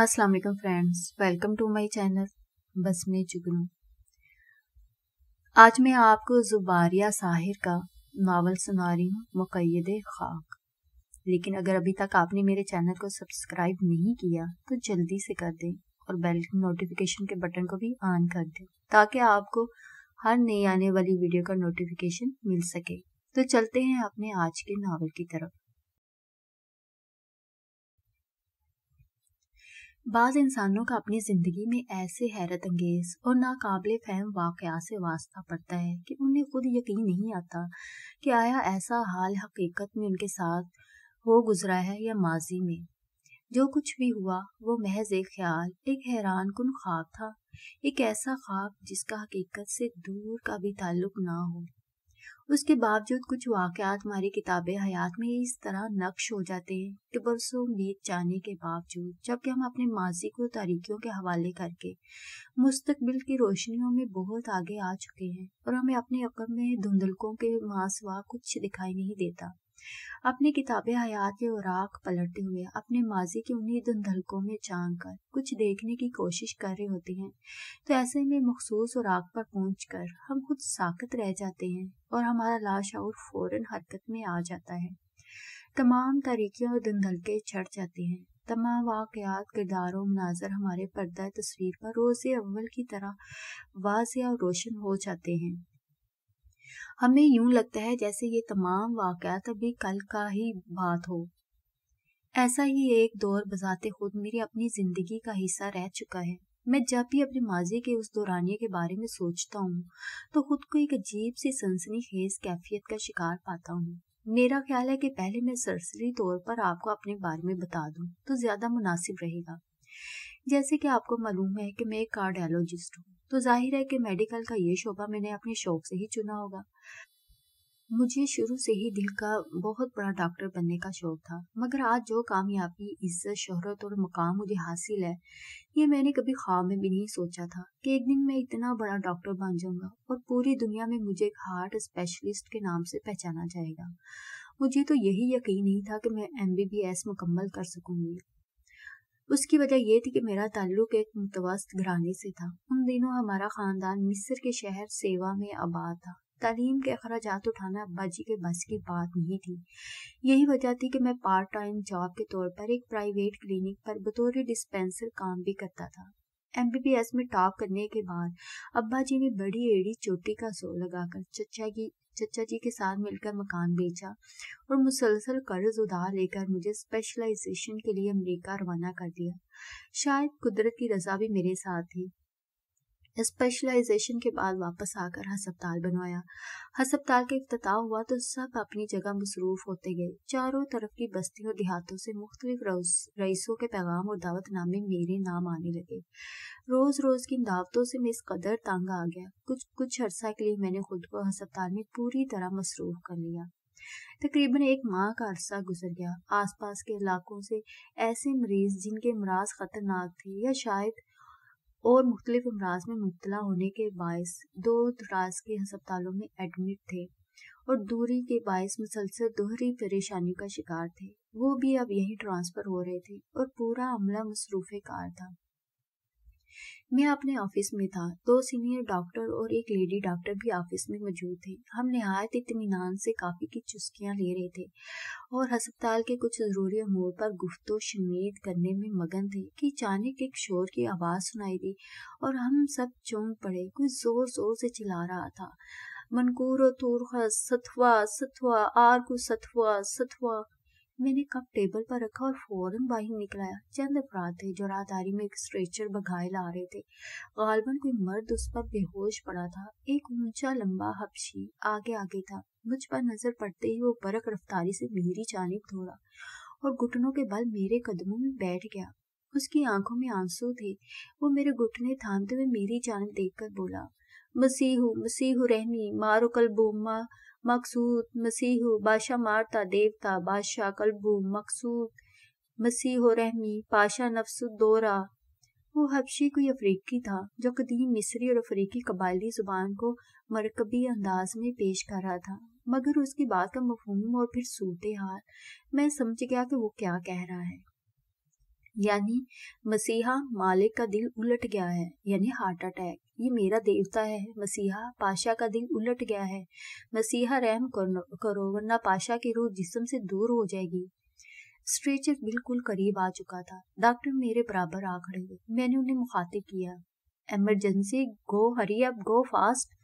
Aslam friends welcome to my channel बस में चुगनू आज मैं आपको जुबारिया साहिर का नावल सुना रही हूँ मुकैद खाक लेकिन अगर अभी तक आपने मेरे चैनल को सब्सक्राइब नहीं किया तो जल्दी से कर दें और बेल नोटिफिकेशन के बटन को भी ऑन कर दें ताकि आपको हर नई आने वाली वीडियो का नोटिफिकेशन मिल सके तो चलते हैं अपने आज के नावल की तरफ बाज़ इंसानों का अपनी ज़िंदगी में ऐसे हैरत अंगेज और नाकबले फहम वाक़ से वास्ता पड़ता है कि उन्हें खुद यकीन नहीं आता कि आया ऐसा हाल हकीकत में उनके साथ हो गुजरा है या माजी में जो कुछ भी हुआ वो महज एक ख्याल एक हैरान कन ख्वाब था एक ऐसा ख्वाब जिसका हकीकत से दूर का भी ताल्लुक ना हो उसके बावजूद कुछ वाकयात हमारी किताब हयात में इस तरह नक्श हो जाते हैं कि बरसों बीत जाने के बावजूद जबकि हम अपने माजी को तारीखियों के हवाले करके मुस्तबिल की रोशनियों में बहुत आगे आ चुके हैं और हमें अपने अकम में धुंधलकों के मासवा कुछ दिखाई नहीं देता अपनी किताब हयात के उराक पलटते हुए अपने माजी के उन्हीं धुंधलकों में चाँग कर कुछ देखने की कोशिश कर रहे होते हैं तो ऐसे में मखसूस उराक पर पहुँच कर हम खुद साकत रह जाते हैं और हमारा और फौरन हरकत में आ जाता है तमाम तरीके और धुंधलके चढ़ जाते हैं तमाम वाकयात किरदारों मनाजर हमारे पर्दा तस्वीर पर रोज़ अव्वल की तरह वाज और रोशन हो जाते हैं हमें यूं लगता है जैसे ये तमाम वाकत अभी कल का ही बात हो ऐसा ही एक दौर बजाते खुद मेरी अपनी ज़िंदगी का हिस्सा रह चुका है मैं जब भी अपने माजी के उस दौरानिए के बारे में सोचता हूँ तो खुद को एक अजीब सी सनसनी खेज कैफियत का शिकार पाता हूँ मेरा ख्याल है कि पहले मैं सरसरी तौर पर आपको अपने बारे में बता दूं तो ज़्यादा मुनासिब रहेगा जैसे कि आपको मालूम है कि मैं एक कार्डियोलॉजिस्ट हूँ तो जाहिर है कि मेडिकल का ये शोबा मैंने अपने शौक से ही चुना होगा मुझे शुरू से ही दिल का बहुत बड़ा डॉक्टर बनने का शौक था मगर आज जो कामयाबी इज्जत शोहरत और मकाम मुझे हासिल है ये मैंने कभी ख्वाब में भी नहीं सोचा था कि एक दिन मैं इतना बड़ा डॉक्टर बन जाऊंगा और पूरी दुनिया में मुझे एक हार्ट स्पेशलिस्ट के नाम से पहचाना जाएगा मुझे तो यही यकीन नहीं था कि मैं एम मुकम्मल कर सकूंगी उसकी वजह यह थी कि मेरा ताल्लुक एक मुतवस्त घराने से था उन दिनों हमारा खानदान मिस्र के शहर सेवा में आबाद था तालीम के अखराज उठाना अब्बा जी के बस की बात नहीं थी यही वजह थी कि मैं पार्ट टाइम जॉब के तौर पर एक प्राइवेट क्लिनिक पर बतौर डिस्पेंसर काम भी करता था एम में टॉप करने के बाद अब्बा जी ने बड़ी एड़ी चोटी का सो लगाकर चचा की चचा जी के साथ मिलकर मकान बेचा और मुसलसल कर्ज उधार लेकर मुझे स्पेशलाइजेशन के लिए अमेरिका रवाना कर दिया शायद कुदरत की रजा भी मेरे साथ थी स्पेशलाइजेशन के बाद वापस आकर हस्पताल बनवाया हस्पताल के अफ्ताह हुआ तो सब अपनी जगह मसरूफ होते गए चारों तरफ की बस्तियों देहातों से मुख्तलिफ रईसों के पैगाम और दावत नामे मेरे नाम आने लगे रोज रोज की दावतों से मैं इस कदर तंग आ गया कुछ कुछ अरसा के लिए मैंने खुद को हस्पताल में पूरी तरह मसरूफ कर लिया तकरीबन एक माह का अरसा गुजर गया आसपास के इलाकों से ऐसे मरीज जिनके मराज खतरनाक थे या शायद और मुख्तलिफ अमराज में मुबतला होने के बायस दो दराज के हस्पतालों में एडमिट थे और दूरी के बायस मुसलसल दोहरी परेशानियों का शिकार थे वो भी अब यही ट्रांसफ़र हो रहे थे और पूरा अमला मसरूफ़ कार था मैं अपने ऑफिस में था दो सीनियर डॉक्टर और एक लेडी डॉक्टर भी ऑफिस में मौजूद थे हम नहायत इतमान से काफ़ी की चुस्कियाँ ले रहे थे और हस्पताल के कुछ ज़रूरी अमूर पर गुफ्त शनीद करने में मगन थे कि अचानक एक शोर की आवाज़ सुनाई दी और हम सब चौंक पड़े कुछ ज़ोर ज़ोर से चिल्ला रहा था मनकूर तूर सतवा सतवा आर को सतवा सतवा मैंने कप टेबल पर रखा और फौरन बाहर निकलाया चंद अफराद थे जो राहदारी में एक स्ट्रेचर बघाए ला रहे थे गालबन कोई मर्द उस पर बेहोश पड़ा था एक ऊंचा लंबा हबशी आगे आगे था मुझ पर नजर पड़ते ही वो बरक रफ्तारी से मेरी जानब दौड़ा और घुटनों के बल मेरे कदमों में बैठ गया उसकी आंखों में आंसू थे वो मेरे घुटने थामते हुए मेरी जानब देखकर बोला मसीहू मसीहू रहमी मारो कल बोमा मकसूद मसीह बादशाह मारता देवता बादशाह कलबू मकसूद मसीह रहमी पाशा नफसुद्दौरा वो हबशी कोई अफ्रीकी था जो कदीम मिस्री और अफ्रीकी कबायली ज़ुबान को मरकबी अंदाज में पेश कर रहा था मगर उसकी बात का मफहूम और फिर सूरत हाल मैं समझ गया कि वो क्या कह रहा है यानी मसीहा मालिक का दिल उलट गया है यानी हार्ट अटैक ये मेरा देवता है मसीहा पाशा का दिल उलट गया है मसीहा रहम करो वरना पाशा की रूह जिसम से दूर हो जाएगी स्ट्रेचर बिल्कुल करीब आ चुका था डॉक्टर मेरे बराबर आ खड़े हुए मैंने उन्हें मुखातिब किया एमरजेंसी गो हरी अब गो फास्ट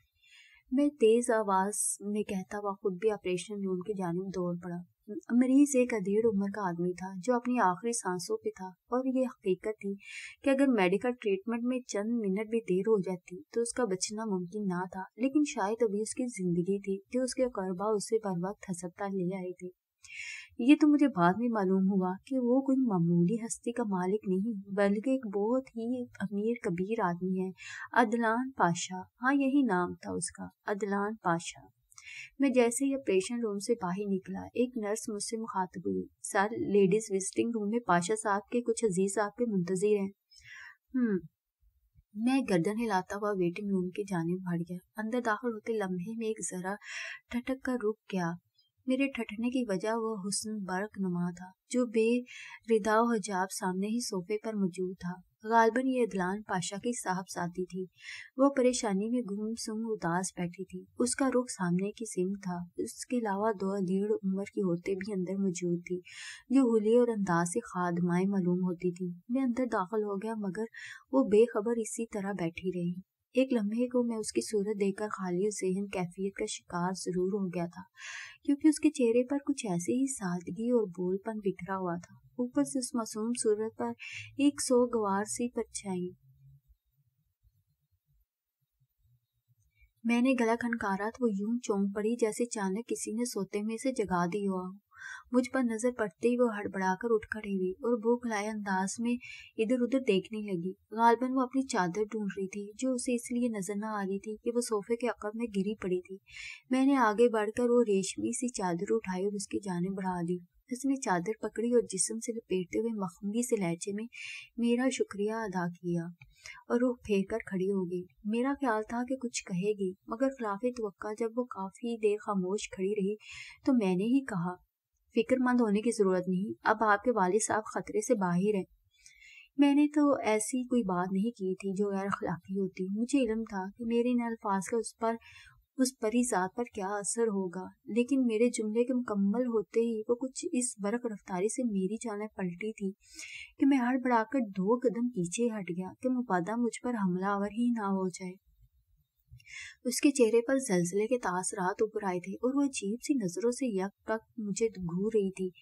मैं तेज आवाज में कहता हुआ खुद भी ऑपरेशन रूम की जानब दौड़ पड़ा मरीज एक अधेड़ उम्र का आदमी था जो अपनी आखिरी सांसों पे था और ये हकीकत थी कि अगर मेडिकल ट्रीटमेंट में चंद मिनट भी देर हो जाती तो उसका बचना मुमकिन ना था लेकिन शायद अभी उसकी जिंदगी थी जो उसके करबा उसे बार वक्त हसकता ले आए थे ये तो मुझे बाद में मालूम हुआ कि वो कोई मामूली हस्ती का मालिक नहीं बल्कि एक बहुत ही अमीर कबीर आदमी है अदलान पाशा हाँ यही नाम था उसका अदलान पाशा मैं जैसे ही ऑपरेशन रूम से बाहर निकला एक नर्स मुझसे मुखातब हुई सर लेडीज विजिटिंग रूम में पाशा साहब के कुछ अजीज साहब के मुंतजिर हैं हम्म, मैं गर्दन हिलाता हुआ वेटिंग रूम की जानब बढ़ गया अंदर दाखिल होते लम्हे में एक जरा ठटक कर रुक गया मेरे ठटने की वजह वह हुसन बर्क नुमा था जो बेरिदा हजाब सामने ही सोफे पर मौजूद था गालबन ये अदलान पाशा की साहब साथी थी वह परेशानी में घूम सुम उदास बैठी थी उसका रुख सामने की सिम था उसके अलावा दो अधेड़ उम्र की होते भी अंदर मौजूद थी जो हुली और अंदाज से खादमाएं मालूम होती थी मैं अंदर दाखिल हो गया मगर वो बेखबर इसी तरह बैठी रही एक लम्हे को मैं उसकी सूरत देखकर खाली जहन कैफियत का शिकार जरूर हो गया था क्योंकि उसके चेहरे पर कुछ ऐसे ही सादगी और बोलपन बिखरा हुआ था ऊपर से उस मासूम सूरत पर एक गवार सी परछाई मैंने गला खनकारा तो वो यूं चौंक पड़ी जैसे अचानक किसी ने सोते में से जगा दी हुआ मुझ पर नजर पड़ते ही वो हड़बड़ाकर उठ खड़ी हुई और भूखलाए अंदाज में इधर उधर देखने लगी गालबन वो अपनी चादर ढूंढ रही थी जो उसे इसलिए नजर न आ रही थी कि वो सोफे के अकब में गिरी पड़ी थी मैंने आगे बढ़कर वो रेशमी सी चादर उठाई और उसकी जाने बढ़ा दी उसने चादर पकड़ी और जिसम से लपेटते हुए मखमली से लहजे में मेरा शुक्रिया अदा किया और वो फेर कर खड़ी हो गई मेरा ख्याल था कि कुछ कहेगी मगर खिलाफ तो जब वो काफ़ी देर खामोश खड़ी रही तो मैंने ही कहा फिक्रमंद होने की जरूरत नहीं अब आपके वालिद साहब खतरे से बाहर हैं मैंने तो ऐसी कोई बात नहीं की थी जो गैर अखलाकी होती मुझे इलम था कि मेरे इन अल्फाज का उस पर उस परी जात पर क्या असर होगा लेकिन मेरे जुमले के मुकम्मल होते ही वो कुछ इस बर्क रफ्तारी से मेरी जाना पलटी थी कि मैं हड़बड़ाकर दो कदम पीछे हट गया कि मुबादा मुझ पर हमलावर ही ना हो जाए उसके चेहरे पर जलजले के तास रात उभर आए थे और वह अजीब सी नजरों से यक टक मुझे घूर रही थी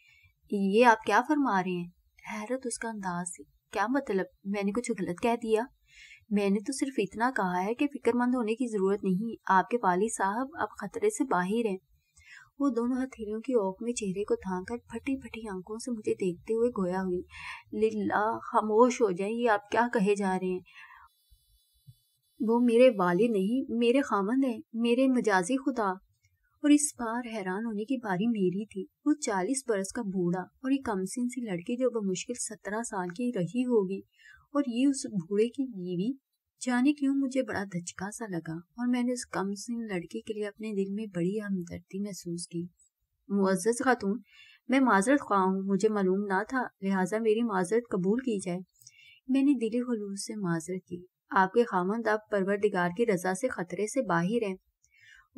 ये आप क्या फरमा रहे हैं हैरत उसका अंदाज थी क्या मतलब मैंने कुछ गलत कह दिया मैंने तो सिर्फ इतना कहा है कि फिक्रमंद होने की जरूरत नहीं आपके वाली साहब अब खतरे से बाहर हैं वो दोनों हथेलियों की ओक में चेहरे को थाम कर फटी फटी आंखों से मुझे देखते हुए गोया हुई लीला खामोश हो जाए ये आप क्या कहे जा रहे हैं वो मेरे वाले नहीं मेरे खामंद हैं मेरे मजाजी खुदा और इस बार हैरान होने की बारी मेरी थी वो चालीस बरस का बूढ़ा और एक कमसिन सी लड़की जो बमुश्किल सत्रह साल की रही होगी और ये उस बूढ़े की बीवी जाने क्यों मुझे बड़ा धचका सा लगा और मैंने उस कमसिन लड़की के लिए अपने दिल में बड़ी हमदर्दी महसूस की मुआजत खातून मैं माजरत खुआ हूँ मुझे मालूम ना था लिहाजा मेरी माजरत कबूल की जाए मैंने दिली खलूस से माजरत की आपके खामंद आप परवरदिगार की रजा से खतरे से बाहर हैं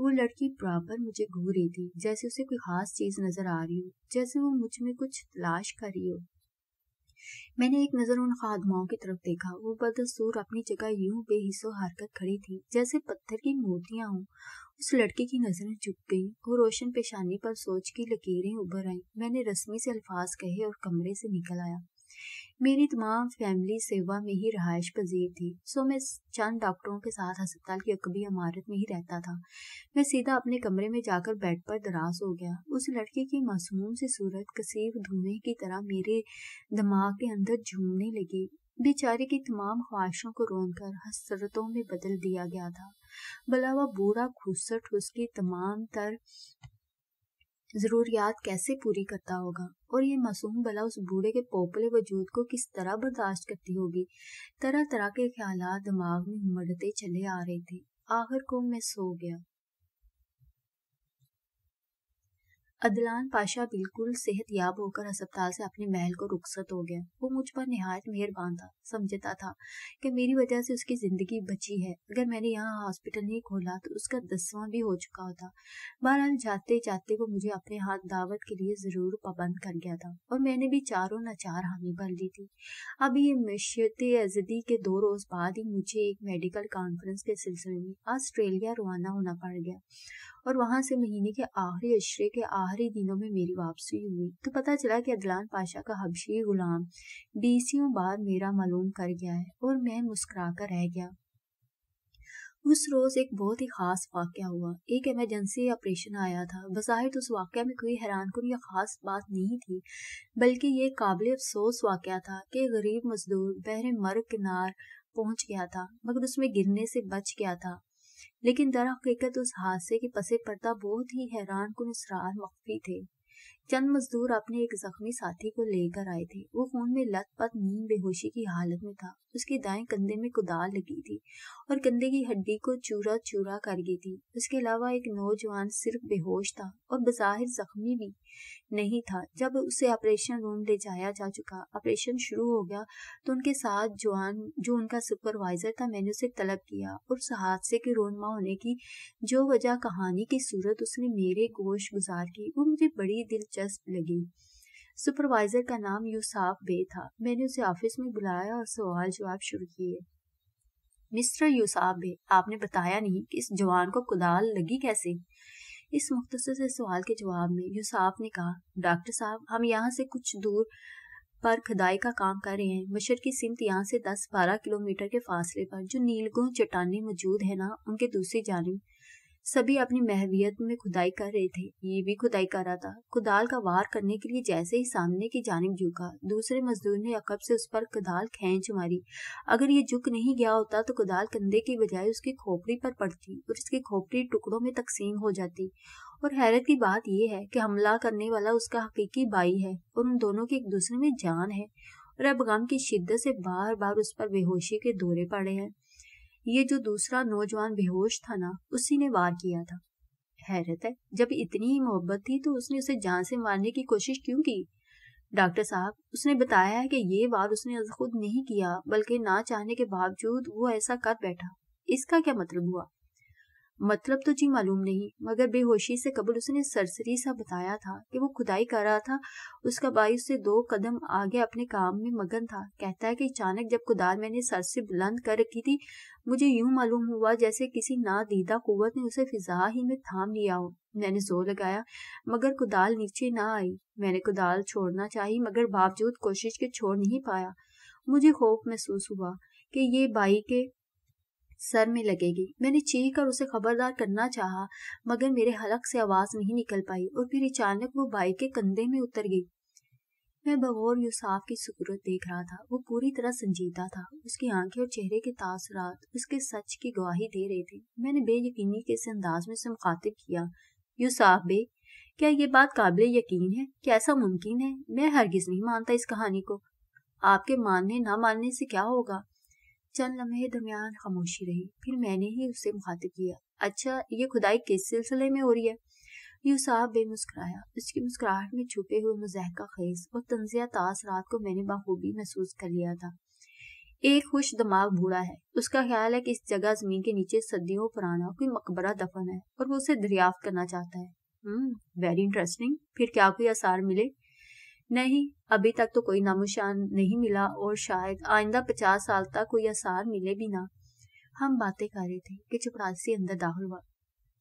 वो लड़की बराबर मुझे घूर रही थी जैसे उसे कोई खास चीज नजर आ रही हो जैसे वो मुझ में कुछ तलाश कर रही हो मैंने एक नजर उन खादमाओं की तरफ देखा वो बदसूर अपनी जगह यूं बेहिसो हरकत खड़ी थी जैसे पत्थर की मूर्तियां हों उस लड़के की नजरें झुक गईं वो रोशन पेशानी पर सोच की लकीरें उभर आईं मैंने रस्मी से अल्फाज कहे और कमरे से निकल आया मेरी तमाम फैमिली सेवा में ही रहायश पजीर थी सो मैं चंद डॉक्टरों के साथ अस्पताल की अकबी इमारत में ही रहता था मैं सीधा अपने कमरे में जाकर बेड पर दराज हो गया उस लड़के की मासूम सी सूरत कसीब धुएं की तरह मेरे दिमाग के अंदर झूमने लगी बेचारे की तमाम ख्वाहिशों को रोनकर हसरतों में बदल दिया गया था भला वह बूढ़ा खूसट उसकी तमाम तर जरूरियात कैसे पूरी करता होगा और ये मासूम भला उस बूढ़े के पोपले वजूद को किस तरह बर्दाश्त करती होगी तरह तरह के ख्याल दिमाग में उमड़ते चले आ रहे थे आखिर को मैं सो गया अदलान पाशा बिल्कुल सेहत याब होकर अस्पताल से अपने महल को रुखसत हो गया वो मुझ पर नहायत मेहरबान था समझता था कि मेरी वजह से उसकी जिंदगी बची है अगर मैंने यहाँ हॉस्पिटल नहीं खोला तो उसका दसवां भी हो चुका होता बहरहाल जाते जाते वो मुझे अपने हाथ दावत के लिए जरूर पाबंद कर गया था और मैंने भी चारों न चार हामी भर ली थी अब ये मशत अजदी के दो रोज बाद ही मुझे एक मेडिकल कॉन्फ्रेंस के सिलसिले में ऑस्ट्रेलिया रवाना होना पड़ गया और वहां से महीने के आखिरी अशरे के आखिरी दिनों में मेरी वापसी हुई तो पता चला कि अदलान पाशा का हबशी गुलाम बीसियों बाद मेरा मालूम कर गया है और मैं मुस्करा कर रह गया उस रोज एक बहुत ही खास वाक्य हुआ एक इमरजेंसी ऑपरेशन आया था बज़ाहिर तो उस वाक़ में कोई हैरान कर या ख़ास बात नहीं थी बल्कि ये काबिल अफसोस वाक़ था कि गरीब मजदूर बहरे मर किनार पहुंच गया था मगर उसमें गिरने से बच गया था लेकिन दर हकीकत उस हादसे के पसे पर्दा बहुत ही हैरान कुन इसरार मख्फी थे चंद मजदूर अपने एक जख्मी साथी को लेकर आए थे वो खून में लत पत नींद बेहोशी की हालत में था उसके दाएं कंधे में कुदाल लगी थी और कंधे की हड्डी को चूरा चूरा कर गई थी उसके अलावा एक नौजवान सिर्फ बेहोश था और बाहिर जख्मी भी नहीं था जब उसे ऑपरेशन रूम ले जाया जा चुका ऑपरेशन शुरू हो गया तो उनके साथ जवान जो उनका सुपरवाइजर था मैंने उसे तलब किया और उस हादसे के रोनमा होने की जो वजह कहानी की सूरत उसने मेरे गोश गुजार की वो मुझे बड़ी दिल दिलचस्प लगी सुपरवाइजर का नाम यूसाफ बे था मैंने उसे ऑफिस में बुलाया और सवाल जवाब शुरू किए मिस्टर यूसाफ बे आपने बताया नहीं कि इस जवान को कुदाल लगी कैसे इस मुख्तर से सवाल के जवाब में यूसाफ ने कहा डॉक्टर साहब हम यहाँ से कुछ दूर पर खुदाई का काम कर रहे हैं मशर की सिमत यहाँ से दस बारह किलोमीटर के फासले पर जो नीलगो चट्टाने मौजूद है ना उनके दूसरी जानब सभी अपनी महवियत में खुदाई कर रहे थे ये भी खुदाई कर रहा था कुदाल का वार करने के लिए जैसे ही सामने की जानब झुका दूसरे मजदूर ने अकब से उस पर कुदाल खेच मारी अगर ये झुक नहीं गया होता तो कुदाल कंधे की बजाय उसकी खोपड़ी पर पड़ती और उसकी खोपड़ी टुकड़ों में तकसीम हो जाती और हैरत की बात यह है कि हमला करने वाला उसका हकीकी बाई है और उन दोनों की एक दूसरे में जान है और अब गम की शिद्दत से बार बार उस पर बेहोशी के दौरे पड़े हैं ये जो दूसरा नौजवान बेहोश था ना उसी ने वार किया था हैरत है जब इतनी ही मोहब्बत थी तो उसने उसे जान से मारने की कोशिश क्यों की डॉक्टर साहब उसने बताया है कि ये वार उसने खुद नहीं किया बल्कि ना चाहने के बावजूद वो ऐसा कर बैठा इसका क्या मतलब हुआ मतलब तो जी मालूम नहीं मगर बेहोशी से कबल उसने सरसरी सा बताया था कि वो खुदाई कर रहा था उसका भाई उससे दो कदम आगे अपने काम में मगन था कहता है कि अचानक जब खुदार मैंने सर से बुलंद कर रखी थी मुझे यूं मालूम हुआ जैसे किसी नादीदा कुत ने उसे फिजा ही में थाम लिया हो मैंने जोर लगाया मगर कुदाल नीचे ना आई मैंने कुदाल छोड़ना चाहिए मगर बावजूद कोशिश के छोड़ नहीं पाया मुझे खौफ महसूस हुआ कि ये बाई के सर में लगेगी मैंने चीख कर उसे खबरदार करना चाहा मगर मेरे हलक से आवाज नहीं निकल पाई और फिर अचानक वो बाइक के कंधे में उतर गई मैं बगौर यूसाफ की सूरत देख रहा था वो पूरी तरह संजीदा था उसकी आंखें और चेहरे के तासरात उसके सच की गवाही दे रहे थे मैंने बेयकीनी के इस अंदाज में उसे मुखातिब किया यूसाफ बे क्या ये बात काबिल यकीन है क्या ऐसा मुमकिन है मैं हरगिज नहीं मानता इस कहानी को आपके मानने ना मानने से क्या होगा चंद लम्हे दरमियान खामोशी रही फिर मैंने ही उसे मुखातिब किया अच्छा ये खुदाई किस सिलसिले में हो रही है यू साहब बेमुस्कुराया उसकी मुस्कुराहट में छुपे हुए मजाक खेज और तंजिया तास रात को मैंने बखूबी महसूस कर लिया था एक खुश दिमाग बूढ़ा है उसका ख्याल है कि इस जगह जमीन के नीचे सदियों पुराना कोई मकबरा दफन है और वो उसे दरियाफ्त करना चाहता है हम्म वेरी इंटरेस्टिंग फिर क्या कोई आसार मिले नहीं अभी तक तो कोई नामोशान नहीं मिला और शायद आइंदा पचास साल तक कोई आसार मिले भी ना हम बातें कर रहे थे कि चपरासी अंदर दाखिल हुआ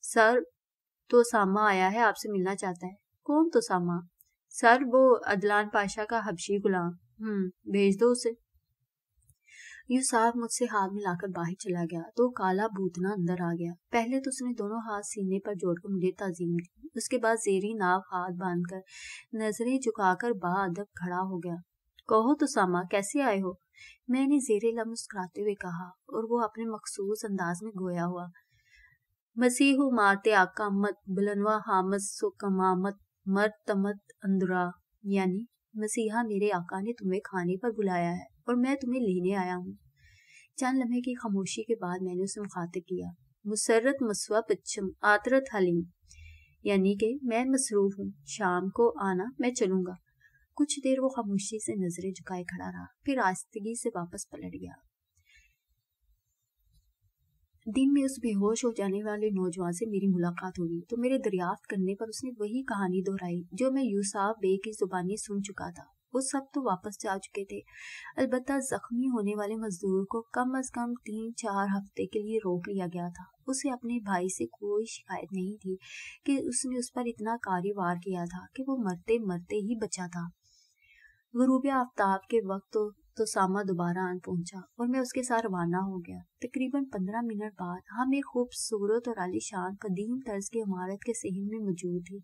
सर तो सामा आया है आपसे मिलना चाहता है कौन तो सामा सर वो अदलान पाशा का हबशी गुलाम हम्म भेज दो उसे यूं साहब मुझसे हाथ मिलाकर बाहर चला गया तो काला भूतना अंदर आ गया पहले तो उसने दोनों हाथ सीने पर जोड़कर मुझे तजीम दी उसके बाद जेरी नाव हाथ बांधकर नजरें झुकाकर बादब खड़ा हो गया कहो तो सामा कैसे आए हो मैंने जेरे ला मुस्कुराते हुए कहा और वो अपने मखसूस अंदाज में गोया हुआ मसीह मारते आकामत बुलनवा हामद सुकमामत मर तमत अंदरा यानी मसीहा मेरे आका ने तुम्हें खाने पर बुलाया है और मैं तुम्हें लेने आया हूँ चंद लम्हे की खामोशी के बाद मैंने उसे मुखातिब किया मुसरत मसवा पच्छम आतरत हलीम यानी कि मैं मसरूफ हूँ शाम को आना मैं चलूंगा कुछ देर वो खामोशी से नजरें झुकाए खड़ा रहा फिर आस्तगी से वापस पलट गया दिन में उस बेहोश हो जाने वाले नौजवान से मेरी मुलाकात हुई तो मेरे दरियाफ्त करने पर उसने वही कहानी दोहराई जो मैं यूसाफ बे की जुबानी सुन चुका था वो सब तो वापस जा चुके थे अलबत् जख्मी होने वाले मजदूर को कम अज कम तीन चार हफ्ते के लिए रोक लिया गया था उसे अपने भाई से कोई शिकायत नहीं थी कि उसने उस पर इतना कार्यवार किया था कि वो मरते मरते ही बचा था गरूब आफ्ताब के वक्त तो तो सामा दोबारा आन पहुंचा और मैं उसके साथ रवाना हो गया तकरीबन पंद्रह मिनट बाद हम एक खूबसूरत और आलिशान कदीम तर्ज की इमारत के सहन में मौजूद थे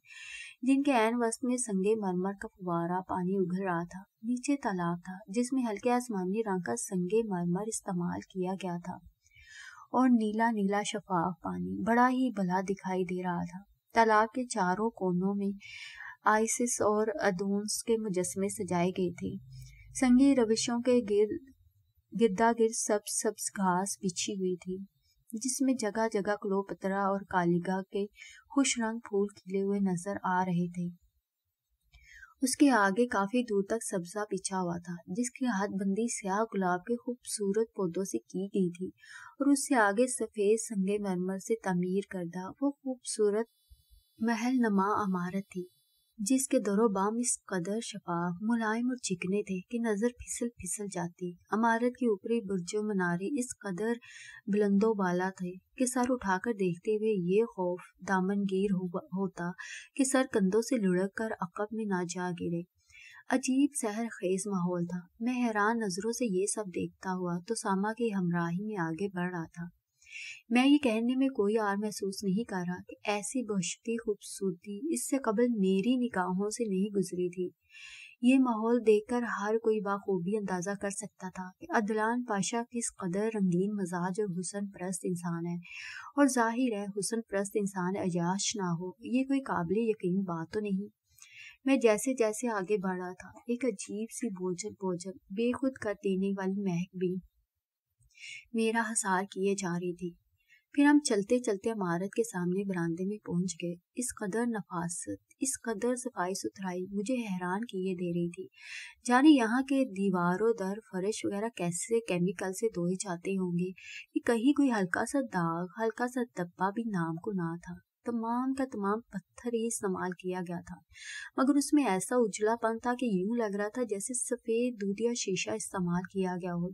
जिनके एन वस्त में संगे मरमर का फुवारा पानी उघल रहा था नीचे तालाब था जिसमें हल्के आसमानी रंग का संगे मरमर इस्तेमाल किया गया था और नीला नीला शफाफ पानी बड़ा ही भला दिखाई दे रहा था तालाब के चारों कोनों में आइसिस और अदूंस के मुजस्मे सजाए गए थे संगी रविशों के गिर गिरदा गिर सब सब घास बिछी हुई थी जिसमें जगह जगह पतरा और कालिगा के खुश रंग फूल खिले हुए नजर आ रहे थे उसके आगे काफी दूर तक सब्जा बिछा हुआ था जिसकी हाथबंदी सयाह गुलाब के खूबसूरत पौधों से की गई थी और उससे आगे सफेद संगे मरमर से तमीर करदा वो खूबसूरत महल नमा अमारत थी जिसके बाम इस कदर शफाफ मुलायम और चिकने थे कि नजर फिसल फिसल जाती अमारत के ऊपरी बुर्जो मनारे इस कदर बुलंदो बाला थे कि सर उठाकर देखते हुए ये खौफ दामनगीर हो, होता कि सर कंधों से लुढ़क कर अकब में ना जा गिरे अजीब सहर खेज माहौल था मैं हैरान नजरों से ये सब देखता हुआ तो सामा की हमराही में आगे बढ़ रहा था मैं ये कहने में कोई आर महसूस नहीं कर रहा कि ऐसी बहशती खूबसूरती इससे कबल मेरी निगाहों से नहीं गुजरी थी ये माहौल देखकर हर कोई बाखूबी अंदाज़ा कर सकता था कि अदलान पाशा किस कदर रंगीन मजाज और हुसन प्रस्त इंसान है और जाहिर है हुसन प्रस्त इंसान अजाश ना हो ये कोई काबिल यकीन बात तो नहीं मैं जैसे जैसे आगे बढ़ रहा था एक अजीब सी बोझल बोझल बेखुद कर देने वाली महक भी मेरा हसार किए जा रही थी फिर हम चलते चलते इमारत के सामने बरामदे में पहुंच गए इस कदर नफासत इस कदर सफाई सुथराई मुझे हैरान किए दे रही थी जाने यहाँ के दीवारों दर फर्श वगैरह कैसे केमिकल से धोए जाते होंगे कि कहीं कोई हल्का सा दाग हल्का सा दब्बा भी नाम को ना था तमाम का तमाम पत्थर ही इस्तेमाल किया गया था मगर उसमें ऐसा उजलापन था कि यूं लग रहा था जैसे सफेद दूधिया शीशा इस्तेमाल किया गया हो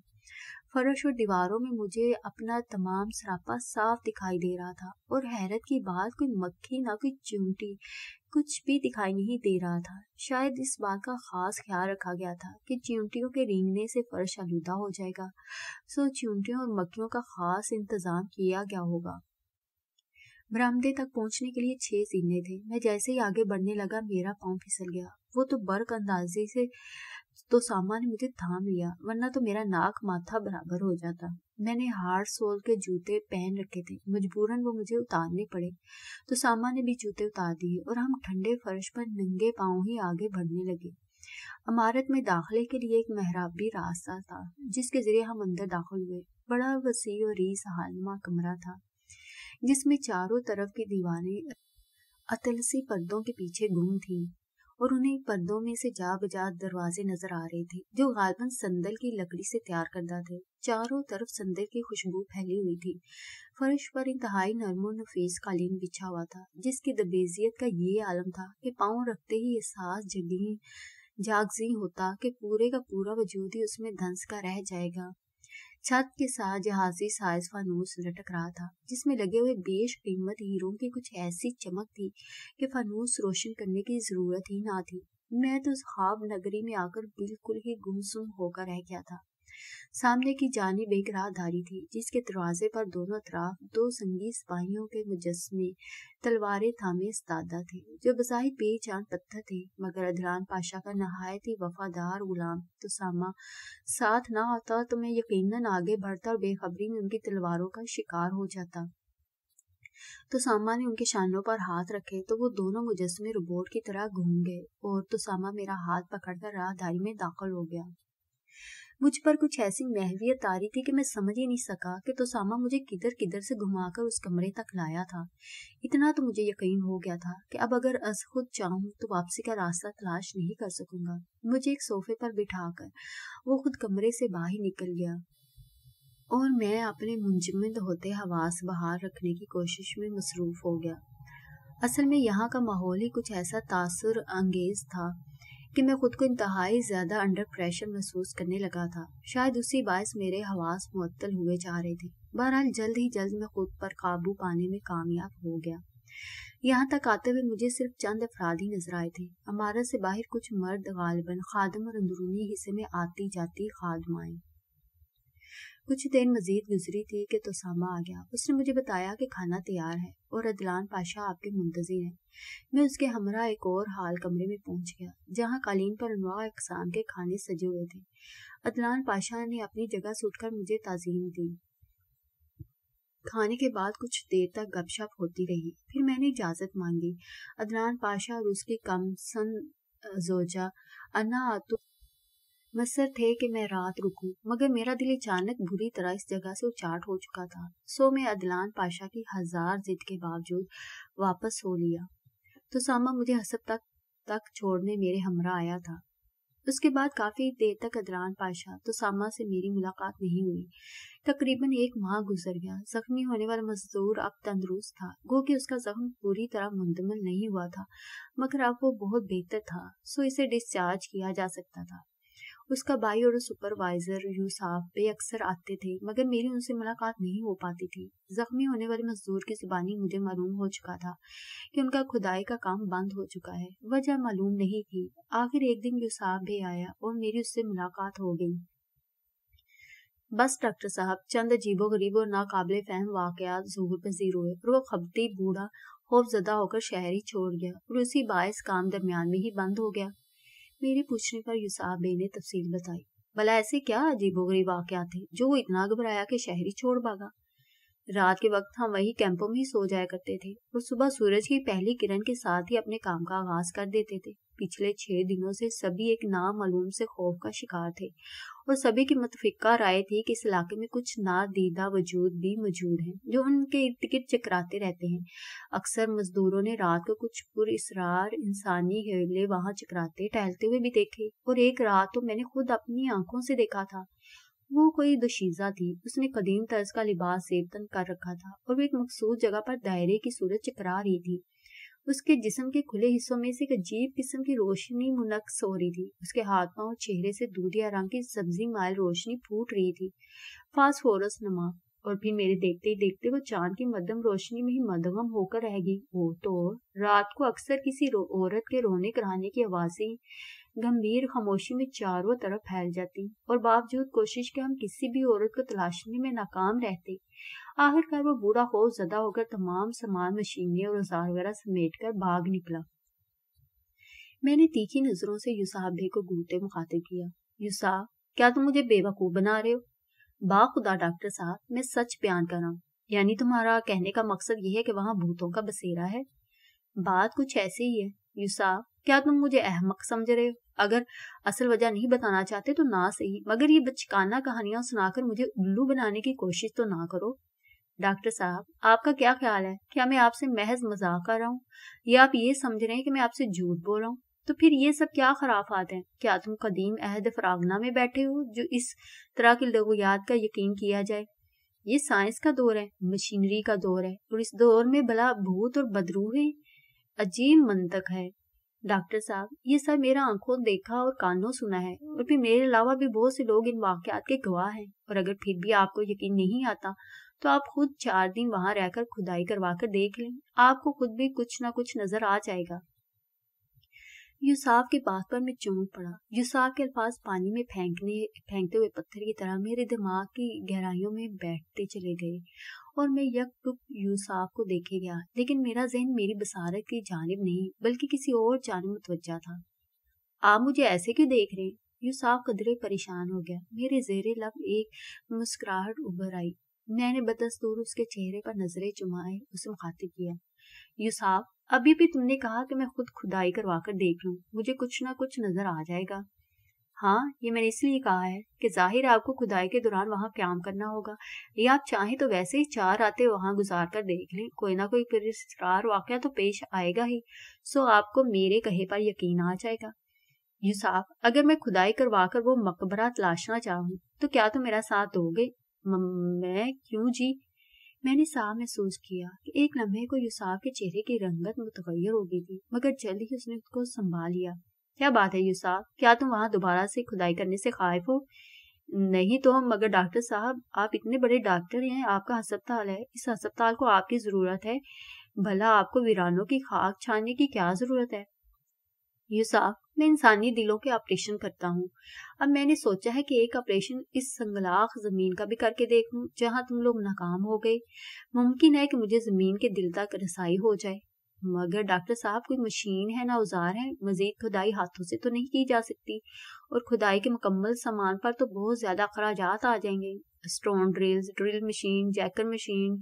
फर्श और दीवारों में मुझे अपना तमाम सरापा साफ दिखाई दे रहा था और हैरत की बात कोई मक्खी ना कोई चूंटी कुछ भी दिखाई नहीं दे रहा था शायद इस बात का खास ख्याल रखा गया था कि चिमटियों के रेंगने से फर्श आलूदा हो जाएगा सो चिमटियों और मक्खियों का खास इंतजाम किया गया होगा बरामदे तक पहुंचने के लिए छह सीने थे मैं जैसे ही आगे बढ़ने लगा मेरा पाँव फिसल गया वो तो बर्क अंदाजी से तो सामा ने मुझे थाम लिया वरना तो मेरा नाक माथा बराबर हो जाता मैंने हार्ड सोल के जूते पहन रखे थे मजबूरन वो मुझे उतारने पड़े तो सामान ने भी जूते उतार दिए और हम ठंडे फर्श पर नंगे पाँव ही आगे बढ़ने लगे अमारत में दाखिले के लिए एक महराबी रास्ता था जिसके जरिए हम अंदर दाखिल हुए बड़ा वसी और रीस हालमा कमरा था जिसमें चारों तरफ की दीवारें अतलसी पर्दों के पीछे गुम थी और उन्हें पर्दों में से जा बजा दरवाजे नजर आ रहे थे जो गालबन संदल की लकड़ी से तैयार करता थे चारों तरफ संदल की खुशबू फैली हुई थी फर्श पर इंतहाई नरमो नफीस कालीन बिछा हुआ था जिसकी दबेजियत का ये आलम था कि पाँव रखते ही एहसास जगी जागजी होता कि पूरे का पूरा वजूद ही उसमें धंस का रह जाएगा छत के साथ जहाजी साइज फानूस लटक रहा था जिसमें लगे हुए बेश कीमत हीरों की कुछ ऐसी चमक थी कि फानूस रोशन करने की जरूरत ही ना थी मैं तो उस खाब नगरी में आकर बिल्कुल ही गुमसुम होकर रह गया था सामने की जानब एक राहदारी थी जिसके दरवाजे पर दोनों तरफ दो संगी सिपाहियों के मुजस्मे तलवारें थामे सतादा थे जो बजाय बेजान पत्थर थे मगर अधरान पाशा का नहायत ही वफादार गुलाम सामा साथ ना आता तो मैं यकीनन आगे बढ़ता और बेखबरी में उनकी तलवारों का शिकार हो जाता तो सामा ने उनके शानों पर हाथ रखे तो वो दोनों मुजस्मे रोबोट की तरह घूम गए और तो सामा मेरा हाथ पकड़कर राहदारी में दाखिल हो गया मुझ पर कुछ ऐसी महवियत आ रही थी कि मैं समझ ही नहीं सका कि तोसामा मुझे किधर किधर से घुमाकर उस कमरे तक लाया था इतना तो मुझे यकीन हो गया था कि अब अगर अस खुद चाहूँ तो वापसी का रास्ता तलाश नहीं कर सकूंगा मुझे एक सोफे पर बिठाकर वो खुद कमरे से बाहर निकल गया और मैं अपने मुंजमद होते हवास बहार रखने की कोशिश में मसरूफ हो गया असल में यहाँ का माहौल ही कुछ ऐसा तासर अंगेज था कि मैं खुद को इंतहाई ज्यादा अंडर प्रेशर महसूस करने लगा था शायद उसी बायस मेरे हवास मुअत्तल हुए जा रहे थे बहरहाल जल्द ही जल्द मैं खुद पर काबू पाने में कामयाब हो गया यहाँ तक आते हुए मुझे सिर्फ चंद अफराद ही नजर आए थे इमारत से बाहर कुछ मर्द गालबन खादम और अंदरूनी हिस्से में आती जाती खादमाएं कुछ देर मजीद गुजरी थी कि तोसामा आ गया उसने मुझे बताया कि खाना तैयार है और अदलान पाशा आपके मुंतजिर हैं मैं उसके हमरा एक और हाल कमरे में पहुंच गया जहां कालीन पर अनवा अकसाम के खाने सजे हुए थे अदलान पाशा ने अपनी जगह सूटकर मुझे ताजीम दी खाने के बाद कुछ देर तक गपशप होती रही फिर मैंने इजाज़त मांगी अदनान पाशा और उसकी कमसन जोजा अन्ना आतु मसर थे कि मैं रात रुकूं, मगर मेरा दिल अचानक बुरी तरह इस जगह से उचाट हो चुका था सो मैं अदलान पाशा की हजार जिद के बावजूद वापस सो लिया तो सामा मुझे हसब तक तक छोड़ने मेरे हमरा आया था उसके बाद काफी देर तक अदलान पाशा तो सामा से मेरी मुलाकात नहीं हुई तकरीबन एक माह गुजर गया जख्मी होने वाला मजदूर अब तंदुरुस्त था गो कि उसका जख्म पूरी तरह मुंतमिल नहीं हुआ था मगर अब वो बहुत बेहतर था सो इसे डिस्चार्ज किया जा सकता था उसका भाई और सुपरवाइजर यूसाफ पे अक्सर आते थे मगर मेरी उनसे मुलाकात नहीं हो पाती थी जख्मी होने वाले मजदूर की जुबानी मुझे मालूम हो चुका था कि उनका खुदाई का काम बंद हो चुका है वजह मालूम नहीं थी आखिर एक दिन यूसाफ भी आया और मेरी उससे मुलाकात हो गई बस डॉक्टर साहब चंद अजीबो गरीब और नाकबिल फहम वाकयात जहूर पजीर हुए और वो खबती बूढ़ा खौफजदा होकर शहर ही छोड़ गया और उसी बायस काम दरमियान में ही बंद हो गया मेरे पूछने पर यूसाफ बे ने तफसील बताई भला ऐसे क्या गरीब वाकया थे जो वो इतना घबराया कि शहरी छोड़ भागा रात के वक्त हम वही कैंपों में ही सो जाया करते थे और सुबह सूरज की पहली किरण के साथ ही अपने काम का आगाज कर देते थे पिछले छह दिनों से सभी एक नामालूम से खौफ का शिकार थे और सभी की मतफिका राय थी कि इस इलाके में कुछ नादीदा वजूद भी मौजूद हैं जो उनके इर्द गिर्द चकराते रहते हैं अक्सर मजदूरों ने रात को कुछ पुरार इंसानी हेले वहां चकराते टहलते हुए भी देखे और एक रात तो मैंने खुद अपनी आंखों से देखा था वो कोई दोशीजा थी उसने कदीम तर्ज का लिबास कर रखा था और वो एक मखसूस जगह पर दायरे की सूरज चकरा रही थी उसके जिसम के खुले हिस्सों में से एक अजीब किस्म की रोशनी मुनक्स हो रही थी उसके हाथ पांव चेहरे से दूधिया रंग की सब्जी माल रोशनी फूट रही थी फोरस नमा और फिर मेरे देखते ही देखते वो चांद की मध्यम रोशनी में ही मध्यम होकर रहेगी वो तो रात को अक्सर किसी औरत के रोने कराने की आवाजें गंभीर खामोशी में चारों तरफ फैल जाती और बावजूद कोशिश के हम किसी भी औरत को तलाशने में नाकाम रहते आखिरकार वो बूढ़ा खौफ जदा होकर तमाम सामान मशीनें और औजार वगैरह समेट कर भाग निकला मैंने तीखी नजरों से यूसाफ बे को घूरते मुखातिब किया यूसाफ क्या तुम मुझे बेवकूफ बना रहे हो बाखुदा डॉक्टर साहब मैं सच बयान कर रहा हूँ यानी तुम्हारा कहने का मकसद यह है कि वहाँ भूतों का बसेरा है बात कुछ ऐसी ही है यूसाफ क्या तुम मुझे अहमक समझ रहे हो अगर असल वजह नहीं बताना चाहते तो ना सही मगर ये बचकाना कहानियां सुनाकर मुझे उल्लू बनाने की कोशिश तो ना करो डॉक्टर साहब आपका क्या ख्याल है क्या मैं आपसे महज मजाक कर रहा हूँ या आप ये समझ रहे हैं कि मैं आपसे झूठ बोल रहा हूँ तो फिर ये सब क्या खराफात हैं क्या तुम कदीम अहद फरागना में बैठे हो जो इस तरह की लघुयात का यकीन किया जाए ये साइंस का दौर है मशीनरी का दौर है और इस दौर में भला भूत और बदरूह है अजीब मंतक है डॉक्टर साहब ये सब मेरा आंखों देखा और कानों सुना है और फिर मेरे अलावा भी बहुत से लोग इन वाकत के गवाह हैं और अगर फिर भी आपको यकीन नहीं आता तो आप खुद चार दिन वहाँ रहकर खुदाई करवा कर देख लें आपको खुद भी कुछ ना कुछ नजर आ जाएगा यूसाफ के बात पर मैं चौंक पड़ा यूसाफ के अल्फाज पानी में फेंकने फेंकते हुए पत्थर की तरह मेरे दिमाग की गहराइयों में बैठते चले गए और मैं यक यूसाफ को देखे गया लेकिन मेरा जहन मेरी बसारत की जानब नहीं बल्कि किसी और जानब मुतवजा था आप मुझे ऐसे क्यों देख रहे यूसाफ कदरे परेशान हो गया मेरे जेरे लब एक मुस्कुराहट उभर आई मैंने बदस्तूर उसके चेहरे पर नजरें चुमाए उसे मुखातिब किया यूसाफ अभी भी तुमने कहा कि मैं खुद खुदाई करवा कर देख लूँ मुझे कुछ ना कुछ नजर आ जाएगा हाँ ये मैंने इसलिए कहा है कि जाहिर आपको खुदाई के दौरान वहाँ क्याम करना होगा या आप चाहें तो वैसे ही चार आते वहाँ गुजार कर देख लें कोई ना कोई पुरस्कार वाक़ तो पेश आएगा ही सो आपको मेरे कहे पर यकीन आ जाएगा यूसाफ अगर मैं खुदाई करवा कर वो मकबरा तलाशना चाहूँ तो क्या तुम तो मेरा साथ दोगे मैं क्यों जी मैंने साफ महसूस किया कि एक लम्हे को यूसाफ के चेहरे की रंगत मुतवैर हो गई थी मगर जल्द ही उसने उसको संभाल लिया क्या बात है यूसाफ क्या तुम वहाँ दोबारा से खुदाई करने से खाइफ हो नहीं तो मगर डॉक्टर साहब आप इतने बड़े डॉक्टर हैं आपका हस्पताल है इस हस्पताल को आपकी ज़रूरत है भला आपको वीरानों की खाक छानने की क्या ज़रूरत है यूसाफ मैं इंसानी दिलों के ऑपरेशन करता हूँ अब मैंने सोचा है कि एक ऑपरेशन इस संगलाख जमीन का भी करके देखूं जहाँ तुम लोग नाकाम हो गए मुमकिन है कि मुझे जमीन के दिल तक रसाई हो जाए मगर डॉक्टर साहब कोई मशीन है ना औजार है मजीद खुदाई हाथों से तो नहीं की जा सकती और खुदाई के मुकम्मल सामान पर तो बहुत ज्यादा अखराज आ जाएंगे स्टोन ड्रिल्स ड्रिल मशीन जैकर machine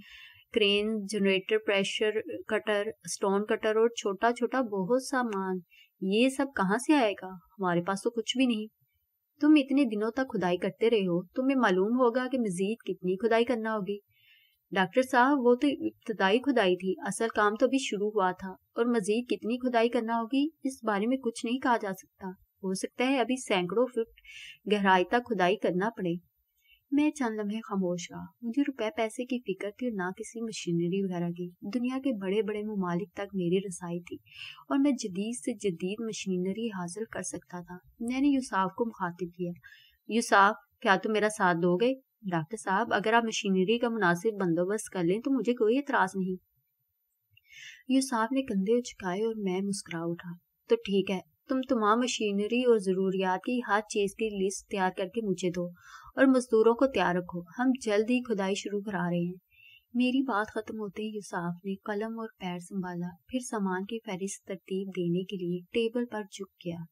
crane generator pressure cutter stone cutter और छोटा छोटा बहुत सामान ये सब कहाँ से आएगा हमारे पास तो कुछ भी नहीं तुम इतने दिनों तक खुदाई करते रहे हो तुम्हें मालूम होगा कि मजीद कितनी खुदाई करना होगी डॉक्टर साहब वो तो इब्तदाई खुदाई थी असल काम तो अभी शुरू हुआ था और मजीद कितनी खुदाई करना होगी इस बारे में कुछ नहीं कहा जा सकता हो सकता है अभी सैकड़ों फुट गहराई तक खुदाई करना पड़े मैं चंद लम्हे खामोश रहा मुझे रुपए पैसे की फिक्र थी ना किसी मशीनरी वगैरह की दुनिया के बड़े बड़े ममालिक तक मेरी रसाई थी और मैं जदीद से जदीद मशीनरी हासिल कर सकता था मैंने यूसाफ को मुखातिब किया यूसाफ क्या तुम मेरा साथ दोगे डॉक्टर साहब अगर आप मशीनरी का मुनासिब बंदोबस्त कर लें तो मुझे कोई एतराज नहीं यूसाफ ने कंधे उचकाए और मैं मुस्कुरा उठा तो ठीक है तुम तमाम मशीनरी और ज़रूरियात की हर चीज़ की लिस्ट तैयार करके मुझे दो और मजदूरों को तैयार रखो हम जल्द ही खुदाई शुरू करा रहे हैं मेरी बात खत्म होते ही यूसाफ ने कलम और पैर संभाला फिर सामान की फहरिस्त तरतीब देने के लिए टेबल पर झुक गया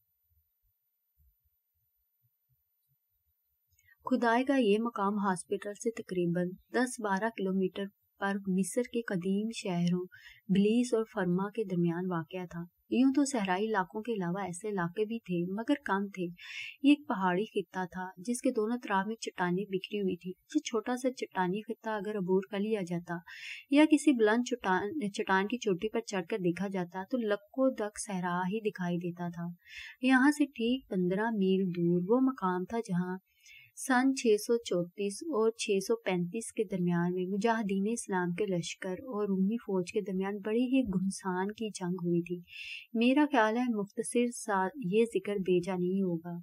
खुदाई का ये मकाम हॉस्पिटल से तकरीबन 10-12 किलोमीटर पर मिस्र के कदीम शहरों बिलीस और फर्मा के दरमियान वाक़ था यूं तो सहराई इलाकों के अलावा ऐसे इलाके भी थे मगर कम थे ये एक पहाड़ी खिता था जिसके दोनों तरफ में चट्टानें बिखरी हुई थी ये छोटा सा चट्टानी खिता अगर अबूर कर लिया जाता या किसी बुलंद चट्टान चट्टान की चोटी पर चढ़कर देखा जाता तो लक्को दक सहरा ही दिखाई देता था यहाँ से ठीक पंद्रह मील दूर वो मकाम था जहाँ सन 634 और 635 के दरमियान में मुजाहिदीन इस्लाम के लश्कर और रूमी फौज के दरमियान बड़ी ही घुमसान की जंग हुई थी मेरा ख्याल है मुख्तसर ये जिक्र बेजा नहीं होगा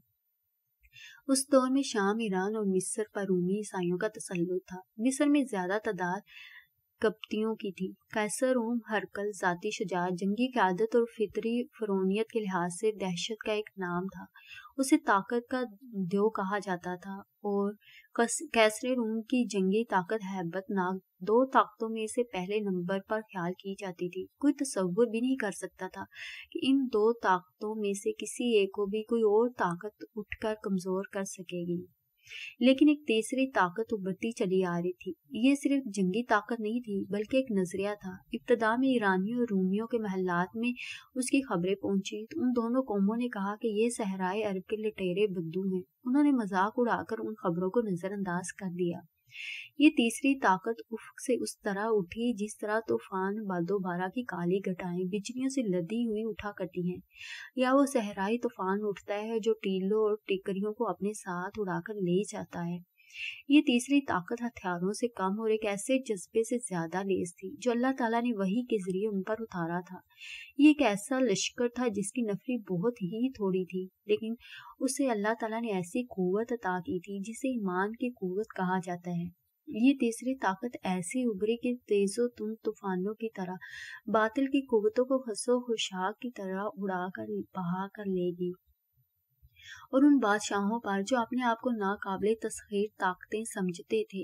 उस दौर में शाम ईरान और मिस्र पर रूमी ईसाइयों का तसलुत था मिस्र में ज्यादा तादाद कपतियों की थी कैसर रोम हरकल जाती शुजात जंगी क्यादत और फितरी फरोनीत के लिहाज से दहशत का एक नाम था उसे ताकत का देव कहा जाता था और कैसरे रूम की जंगी ताकत हैबत नाग दो ताकतों में से पहले नंबर पर ख्याल की जाती थी कोई तस्वुर भी नहीं कर सकता था कि इन दो ताकतों में से किसी एक को भी कोई और ताकत उठकर कमजोर कर सकेगी लेकिन एक तीसरी ताकत उभरती चली आ रही थी ये सिर्फ जंगी ताकत नहीं थी बल्कि एक नजरिया था इब्तदा में ईरानियों और रूमियों के महलात में उसकी खबरें पहुंची तो उन दोनों कौमों ने कहा कि ये सहराए अरब के लटेरे बद्दू हैं उन्होंने मजाक उड़ाकर उन खबरों को नजरअंदाज कर दिया ये तीसरी ताकत उफक से उस तरह उठी जिस तरह तूफान बारा की काली घटाएं बिजलियों से लदी हुई उठा करती हैं या वो सहराई तूफान उठता है जो टीलों और टिकरियों को अपने साथ उड़ाकर ले जाता है ये तीसरी ताकत हथियारों से कम और एक ऐसे जज्बे से ज्यादा लेस थी जो अल्लाह ताला ने वही के जरिए उन पर उतारा था ये एक ऐसा लश्कर था जिसकी नफरी बहुत ही थोड़ी थी लेकिन उसे अल्लाह ताला ने ऐसी कुवत अता की थी जिसे ईमान की कुवत कहा जाता है ये तीसरी ताकत ऐसी उभरी कि तेजो तुम तूफानों की तरह बातिल की कुवतों को खसो खुशाक की तरह उड़ा कर बहा कर लेगी और उन बादशाहों पर जो अपने आप को नाकाबिल तस्खीर ताकतें समझते थे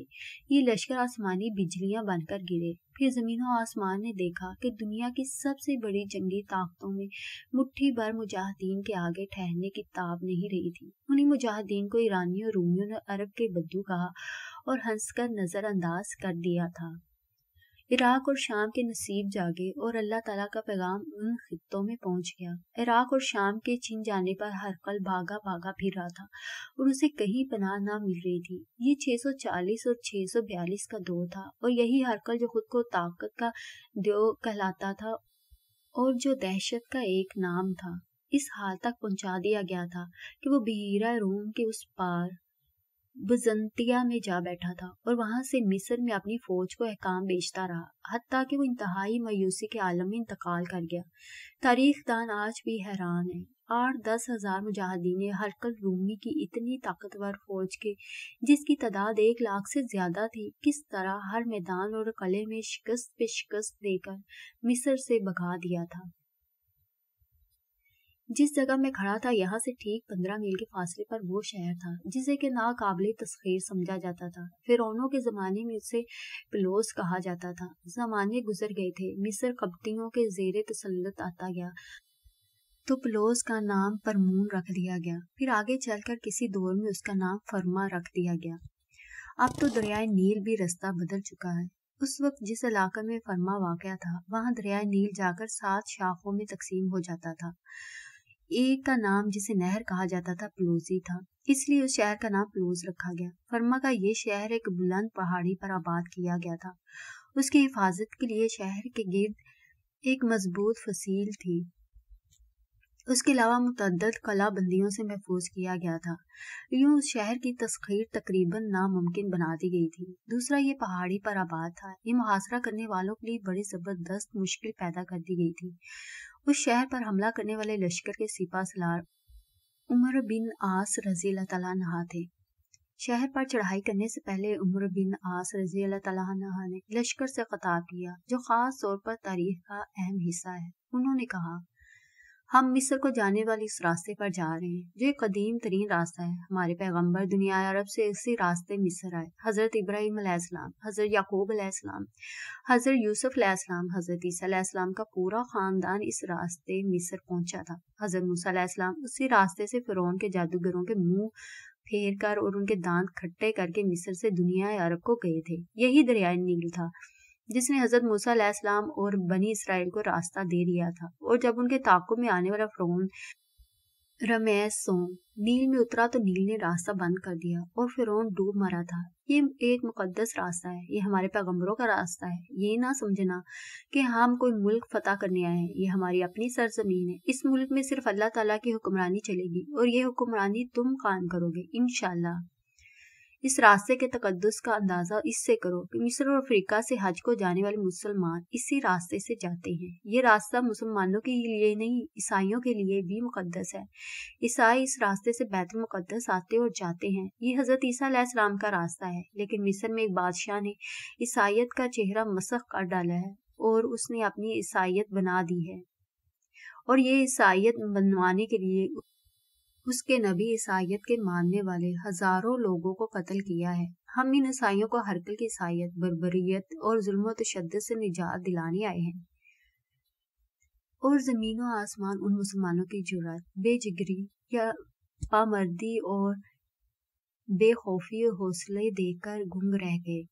ये लश्कर आसमानी बिजलियां बनकर गिरे फिर जमीन आसमान ने देखा कि दुनिया की सबसे बड़ी जंगी ताकतों में मुट्ठी भर मुजाहिदीन के आगे ठहरने की ताब नहीं रही थी उन्हीं मुजाहिदीन को ईरानियों रूमियों ने अरब के बद्दू कहा और हंसकर नजरअंदाज कर दिया था इराक और शाम के नसीब जागे और अल्लाह तला का पैगाम उन खत्ों में पहुंच गया इराक और शाम के छिन जाने पर हरकल भागा भागा फिर रहा था और उसे कहीं पनाह ना मिल रही थी ये 640 और 642 का दौर था और यही हरकल जो खुद को ताकत का दो कहलाता था और जो दहशत का एक नाम था इस हाल तक पहुंचा दिया गया था कि वो बहिरा रूम के उस पार बजंतिया में जा बैठा था और वहां से मिस्र में अपनी फौज को अहकाम बेचता रहा हती कि वो इंतहाई मायूसी के आलम में इंतकाल कर गया तारीख दान आज भी हैरान है आठ दस हजार मुजाहिदीन हरकल रूमी की इतनी ताकतवर फौज के जिसकी तादाद एक लाख से ज्यादा थी किस तरह हर मैदान और कले में शिकस्त पे शिकस्त देकर मिस्र से भगा दिया था जिस जगह मैं खड़ा था यहाँ से ठीक पंद्रह मील के फासले पर वो शहर था जिसे के नाकाबले तस्खीर समझा जाता था फिरौनों के जमाने में उसे पिलोस कहा जाता था जमाने गुजर गए थे मिस्र कपटियों के जेरे तसलत आता गया तो प्लोस का नाम परमून रख दिया गया फिर आगे चलकर किसी दौर में उसका नाम फर्मा रख दिया गया अब तो दरियाए नील भी रास्ता बदल चुका है उस वक्त जिस इलाके में फर्मा वाक़ था वहाँ दरियाए नील जाकर सात शाखों में तकसीम हो जाता था एक का नाम जिसे नहर कहा जाता था प्लोजी था इसलिए उस शहर का नाम प्लोज रखा गया फर्मा का ये शहर एक बुलंद पहाड़ी पर आबाद किया गया था उसकी हिफाजत के लिए शहर के गिर्द एक मजबूत फसील थी उसके अलावा मुतद कला बंदियों से महफूज किया गया था यूं उस शहर की तस्खीर तकरीबन नामुमकिन बना दी गई थी दूसरा ये पहाड़ी पर आबाद था ये मुहासरा करने वालों के लिए बड़ी ज़बरदस्त मुश्किल पैदा कर दी गई थी उस शहर पर हमला करने वाले लश्कर के सिपा सलार उमर बिन आस रजी अल्लाह नहा थे शहर पर चढ़ाई करने से पहले उमर बिन आस रजी अल्लाह ने लश्कर से खताब किया जो खास तौर पर तारीख का अहम हिस्सा है उन्होंने कहा हम मिस्र को जाने वाले इस रास्ते पर जा रहे हैं जो एक कदीम तरीन रास्ता है हमारे पैगम्बर दुनिया अरब से इसी रास्ते मिस्र आए हजरत इब्राहिम अलैहिस्सलाम हजरत याकूब अलैहिस्सलाम हजरत यूसुफ अलैहिस्सलाम हजरत ईसा अलैहिस्सलाम का पूरा खानदान इस रास्ते मिस्र पहुंचा था हजरत मूसा अलैहिस्सलाम उसी रास्ते से फिरौन के जादूगरों के मुंह फेर कर और उनके दांत खट्टे करके मिस्र से दुनिया अरब को गए थे यही दरियाए नील था जिसने हजरत मूसा और बनी इसराइल को रास्ता दे दिया था और जब उनके ताकों में आने वाला फ्रोन रमेश सो नील में उतरा तो नील ने रास्ता बंद कर दिया और फिर डूब मरा था ये एक मुकदस रास्ता है ये हमारे पैगम्बरों का रास्ता है ये ना समझना कि हम कोई मुल्क फतह करने आए हैं ये हमारी अपनी सरजमीन है इस मुल्क में सिर्फ अल्लाह ताला की हुक्मरानी चलेगी और ये हुक्मरानी तुम कायम करोगे इनशाला इस रास्ते के तकदस का अंदाजा इससे करो कि मिस्र और अफ्रीका से हज को जाने वाले मुसलमान इसी रास्ते से जाते हैं ये रास्ता मुसलमानों के लिए नहीं ईसाइयों के लिए भी मुकदस है ईसाई इस रास्ते से बैतुल मुकदस आते और जाते हैं ये हजरत ईसा का रास्ता है लेकिन मिस्र में एक बादशाह ने ईसाइत का चेहरा मसख कर डाला है और उसने अपनी ईसाइत बना दी है और ये ईसाइत बनवाने के लिए उसके नबी ईसाइत के मानने वाले हजारों लोगों को कत्ल किया है हम इन ईसाइयों को हरकल की ईसाइत बरबरीत और जुल्म तशद से निजात दिलाने आए हैं और जमीन और आसमान उन मुसलमानों की जरूरत बेजिगरी या पामर्दी और बेखौफी हौसले देकर गुम रह गए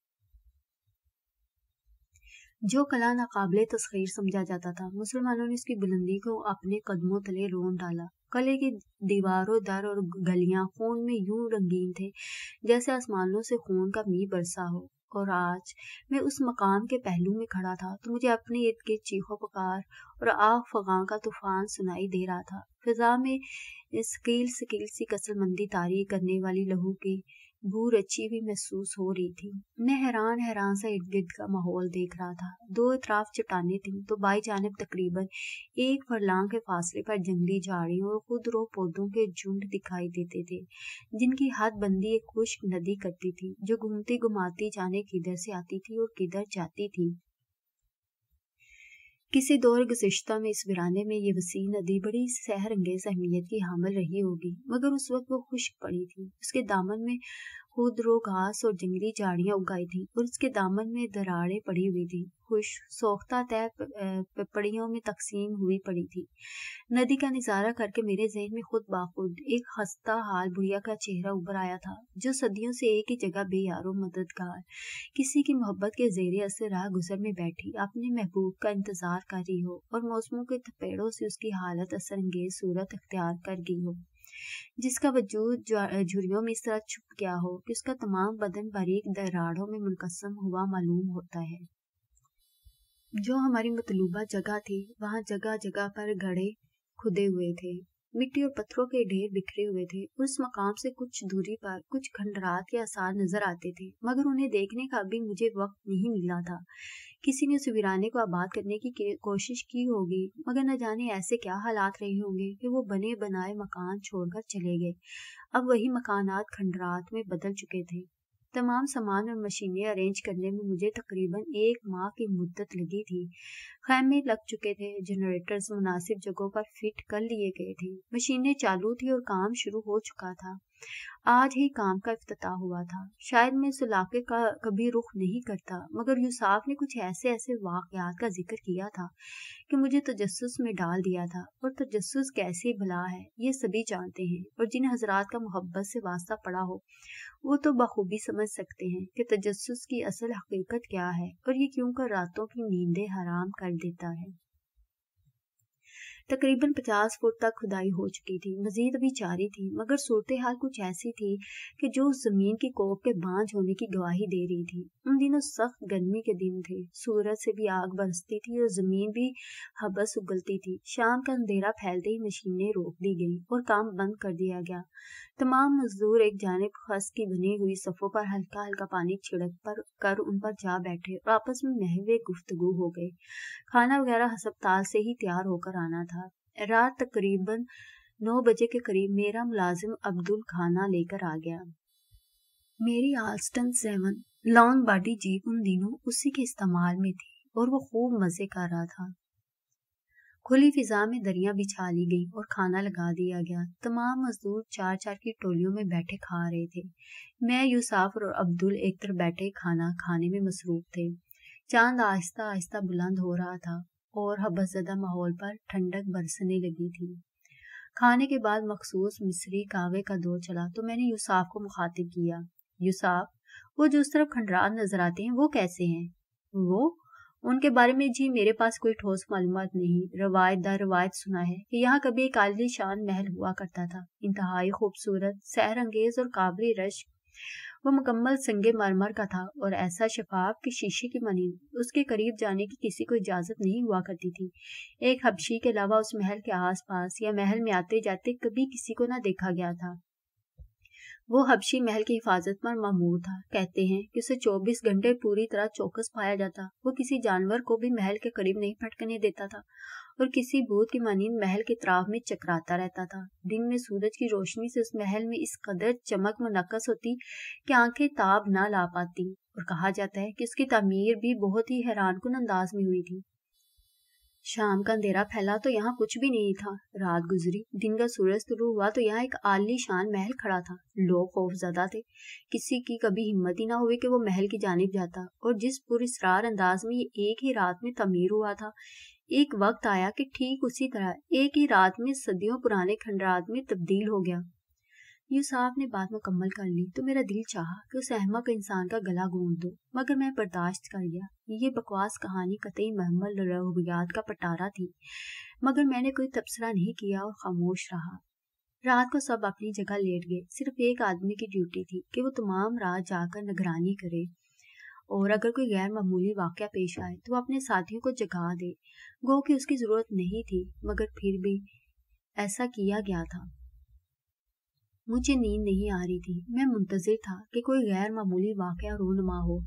जो कला नाकबिल तस्खीर समझा जाता था मुसलमानों ने इसकी बुलंदी को अपने कदमों तले रोन डाला कले की दीवारों दर और गलियां खून में यूं रंगीन थे जैसे आसमानों से खून का मीह बरसा हो और आज मैं उस मकाम के पहलू में खड़ा था तो मुझे अपने इर्द गिर्द चीखों पकार और आग फगां का तूफान सुनाई दे रहा था फिजा में स्कील स्कील सी कसलमंदी तारी करने वाली लहू की भूर अच्छी भी महसूस हो रही थी मैं हैरान हैरान सा इर्द गिर्द का माहौल देख रहा था दो इतराफ चट्टाने थी तो बाई जानब तकरीबन एक फरलांग के फासले पर जंगली झाड़ियों और खुद रो पौधों के झुंड दिखाई देते थे जिनकी हद बंदी एक खुश्क नदी करती थी जो घूमती घुमाती जाने किधर से आती थी और किधर जाती थी किसी दौर गुजश्ता में इस वीराने में ये वसी नदी बड़ी सहरंगेज अहमियत की हामल रही होगी मगर उस वक्त वो खुश्क पड़ी थी उसके दामन में खुद रो घास और जंगली झाड़ियां उगाई थी और उसके दामन में दरारें पड़ी हुई थी खुश सोख्ता तय पपड़ियों में तकसीम हुई पड़ी थी नदी का नज़ारा करके मेरे जहन में खुद बाखुद एक हस्ता हाल बुढ़िया का चेहरा उभर आया था जो सदियों से एक ही जगह बेयारो मददगार किसी की मोहब्बत के जेरे असर राह गुजर में बैठी अपने महबूब का इंतजार कर रही हो और मौसमों के थपेड़ों से उसकी हालत असर अंगेज सूरत अख्तियार कर गई हो जिसका वजूद झुरियों में इस तरह छुप गया हो कि उसका तमाम बदन बारीक दराड़ों में मुनकसम हुआ मालूम होता है जो हमारी मतलूबा जगह थी वहाँ जगह जगह पर घड़े खुदे हुए थे मिट्टी और पत्थरों के ढेर बिखरे हुए थे उस मकाम से कुछ दूरी पर कुछ खंडरात के आसार नजर आते थे मगर उन्हें देखने का भी मुझे वक्त नहीं मिला था किसी ने उस वीराने को आबाद करने की कोशिश की होगी मगर न जाने ऐसे क्या हालात रहे होंगे कि वो बने बनाए मकान छोड़कर चले गए अब वही मकानात खंडरात में बदल चुके थे तमाम सामान और मशीनें अरेंज करने में मुझे तकरीबन एक माह की मुद्दत लगी थी खैमे लग चुके थे जनरेटर्स मुनासिब जगहों पर फिट कर लिए गए थे मशीनें चालू थी और काम शुरू हो चुका था आज ही काम का अफ्ताह हुआ था शायद मैं इलाके का कभी रुख नहीं करता मगर यूसाफ ने कुछ ऐसे ऐसे वाकयात का जिक्र किया था कि मुझे तजस्स में डाल दिया था और तजस्स कैसे भला है ये सभी जानते हैं और जिन हजरात का मोहब्बत से वास्ता पड़ा हो वो तो बखूबी समझ सकते हैं कि तजस्स की असल हकीकत क्या है और ये क्यों कर रातों की नींदें हराम कर देता है तकरीबन पचास फुट तक खुदाई हो चुकी थी मजीद अभी जारी थी मगर सूरत हाल कुछ ऐसी थी कि जो उस जमीन की कोप के बांझ होने की गवाही दे रही थी उन दिनों सख्त गर्मी के दिन थे सूरज से भी आग बरसती थी और जमीन भी हबस उगलती थी शाम का अंधेरा फैलते ही मशीनें रोक दी गई और काम बंद कर दिया गया तमाम मजदूर एक जानब खस की बनी हुई सफ़ों पर हल्का हल्का पानी छिड़क पर कर उन पर जा बैठे और आपस में महवे गुफ्तगु हो गए खाना वगैरह हस्पताल से ही तैयार होकर आना था रात तकरीबन नौ बजे के करीब मेरा मुलाजिम अब्दुल खाना लेकर आ गया मेरी आल्स्टन सेवन लॉन्ग बॉडी जीप उन दिनों उसी के इस्तेमाल में थी और वो खूब मज़े कर रहा था खुली फिजा में दरिया बिछा ली गई और खाना लगा दिया गया तमाम मजदूर चार चार की टोलियों में बैठे खा रहे थे मैं यूसाफ और अब्दुल एक तरफ बैठे खाना खाने में मसरूफ थे चांद आहिस्ता आहिस्ता बुलंद हो रहा था और हबसजदा माहौल पर ठंडक बरसने लगी थी खाने के बाद मखसूस मिस्री कावे का दौर चला तो मैंने यूसाफ को मुखातिब किया यूसाफ वो जो उस तरफ खंडरात नजर आते हैं वो कैसे हैं वो उनके बारे में जी मेरे पास कोई ठोस मालूम नहीं रवायत दर रवायत सुना है कि यहाँ कभी एक आली शान महल हुआ करता था इंतहाई खूबसूरत सहर अंगेज और काबरी रश वो मुकम्मल संगे मरमर का था और ऐसा शफाफ कि शीशे की मनी उसके करीब जाने की किसी को इजाज़त नहीं हुआ करती थी एक हबशी के अलावा उस महल के आसपास या महल में आते जाते कभी किसी को ना देखा गया था वो हबशी महल की हिफाजत पर मामूर था कहते हैं कि उसे 24 घंटे पूरी तरह चौकस पाया जाता वो किसी जानवर को भी महल के करीब नहीं फटकने देता था और किसी भूत की मानंद महल के त्राव में चकराता रहता था दिन में सूरज की रोशनी से उस महल में इस कदर चमक मुनकस होती कि आंखें ताब ना ला पाती और कहा जाता है कि उसकी तमीर भी बहुत ही हैरान कन अंदाज में हुई थी शाम का अंधेरा फैला तो यहाँ कुछ भी नहीं था रात गुजरी दिन का सूरज शुरू हुआ तो यहाँ एक आली शान महल खड़ा था लोग खौफ ज्यादा थे किसी की कभी हिम्मत ही ना हुई कि वो महल की जानब जाता और जिस पुरस्कार अंदाज में ये एक ही रात में तमीर हुआ था एक वक्त आया कि ठीक उसी तरह एक ही रात में सदियों पुराने खंडरात में तब्दील हो गया यूसाफ ने बात मुकम्मल कर ली तो मेरा दिल चाहा कि उस अहमक इंसान का गला गूंद दो मगर मैं बर्दाश्त कर गया ये बकवास कहानी कतई महमल रवैयात का पटारा थी मगर मैंने कोई तबसरा नहीं किया और खामोश रहा रात को सब अपनी जगह लेट गए सिर्फ एक आदमी की ड्यूटी थी कि वो तमाम रात जाकर निगरानी करे और अगर कोई गैर मामूली वाक़ पेश आए तो वो अपने साथियों को जगा दे गो कि उसकी ज़रूरत नहीं थी मगर फिर भी ऐसा किया गया था मुझे नींद नहीं आ रही थी मैं मुंतजर था कि कोई गैर मामूली वाक़ रोनमा हो